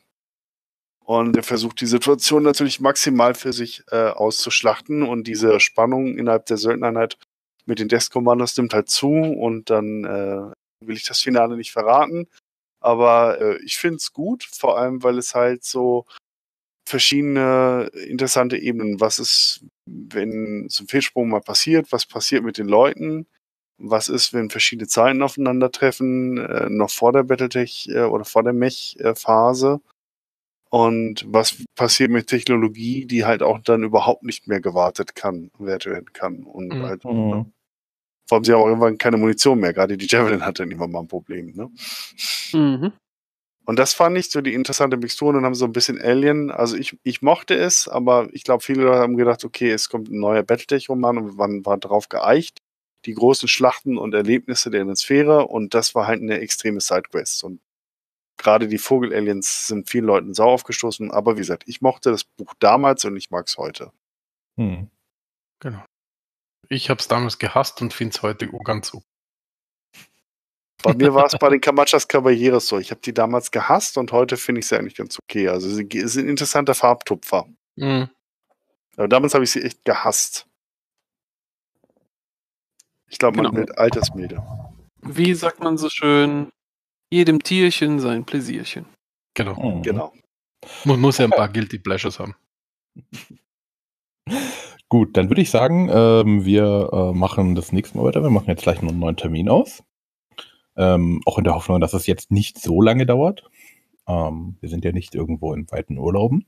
Und der versucht die Situation natürlich maximal für sich äh, auszuschlachten und diese Spannung innerhalb der Söldnereinheit halt mit den Death Commanders nimmt halt zu und dann äh, will ich das Finale nicht verraten. Aber äh, ich finde es gut, vor allem weil es halt so verschiedene interessante Ebenen. Was ist, wenn so ein Fehlsprung mal passiert? Was passiert mit den Leuten? Was ist, wenn verschiedene Zeiten aufeinandertreffen, äh, noch vor der Battletech äh, oder vor der Mech-Phase? Äh, und was passiert mit Technologie, die halt auch dann überhaupt nicht mehr gewartet kann, werden kann und mhm. halt mhm. Vor allem sie haben auch irgendwann keine Munition mehr. Gerade die Javelin hatte irgendwann mal ein Problem. Ne? Mhm. Und das fand ich so die interessante Mixtur und dann haben sie so ein bisschen Alien. Also ich, ich mochte es, aber ich glaube, viele Leute haben gedacht, okay, es kommt ein neuer Battletech-Roman und man war drauf geeicht. Die großen Schlachten und Erlebnisse der Sphäre und das war halt eine extreme Sidequest. Und gerade die Vogel-Aliens sind vielen Leuten sau aufgestoßen, aber wie gesagt, ich mochte das Buch damals und ich mag es heute. Hm. Genau. Ich habe es damals gehasst und finde es heute ganz okay. Bei mir war es bei den Camachas Caballeros so. Ich habe die damals gehasst und heute finde ich sie eigentlich ganz okay. Also sie ist ein interessanter Farbtupfer. Mhm. Aber damals habe ich sie echt gehasst. Ich glaube, man genau. wird altersmüde. Wie sagt man so schön? Jedem Tierchen sein Pläsierchen. Genau. Mhm. genau. Man muss ja ein paar Guilty Pleasures haben. Gut, dann würde ich sagen, ähm, wir äh, machen das nächste Mal weiter. Wir machen jetzt gleich noch einen neuen Termin aus. Ähm, auch in der Hoffnung, dass es jetzt nicht so lange dauert. Ähm, wir sind ja nicht irgendwo in weiten Urlauben.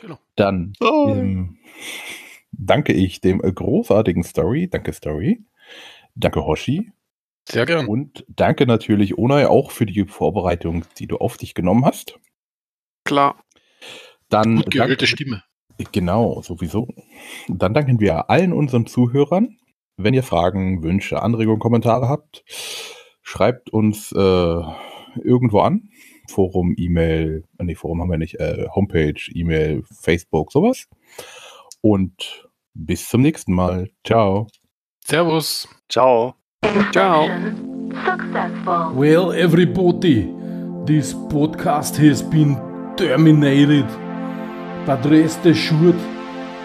Genau. Dann ähm, danke ich dem äh, großartigen Story. Danke, Story. Danke, Hoshi. Sehr gern. Und danke natürlich, Onai, auch für die Vorbereitung, die du auf dich genommen hast. Klar. Dann Gut geölte danke, Stimme. Genau, sowieso. Dann danken wir allen unseren Zuhörern. Wenn ihr Fragen, Wünsche, Anregungen, Kommentare habt, schreibt uns äh, irgendwo an. Forum, E-Mail, äh, nee, Forum haben wir nicht, äh, Homepage, E-Mail, Facebook, sowas. Und bis zum nächsten Mal. Ciao. Servus. Ciao. Ciao. Well, everybody, this podcast has been terminated. but rest er assured,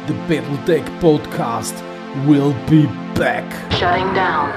the Battletech podcast will be back. Shutting down.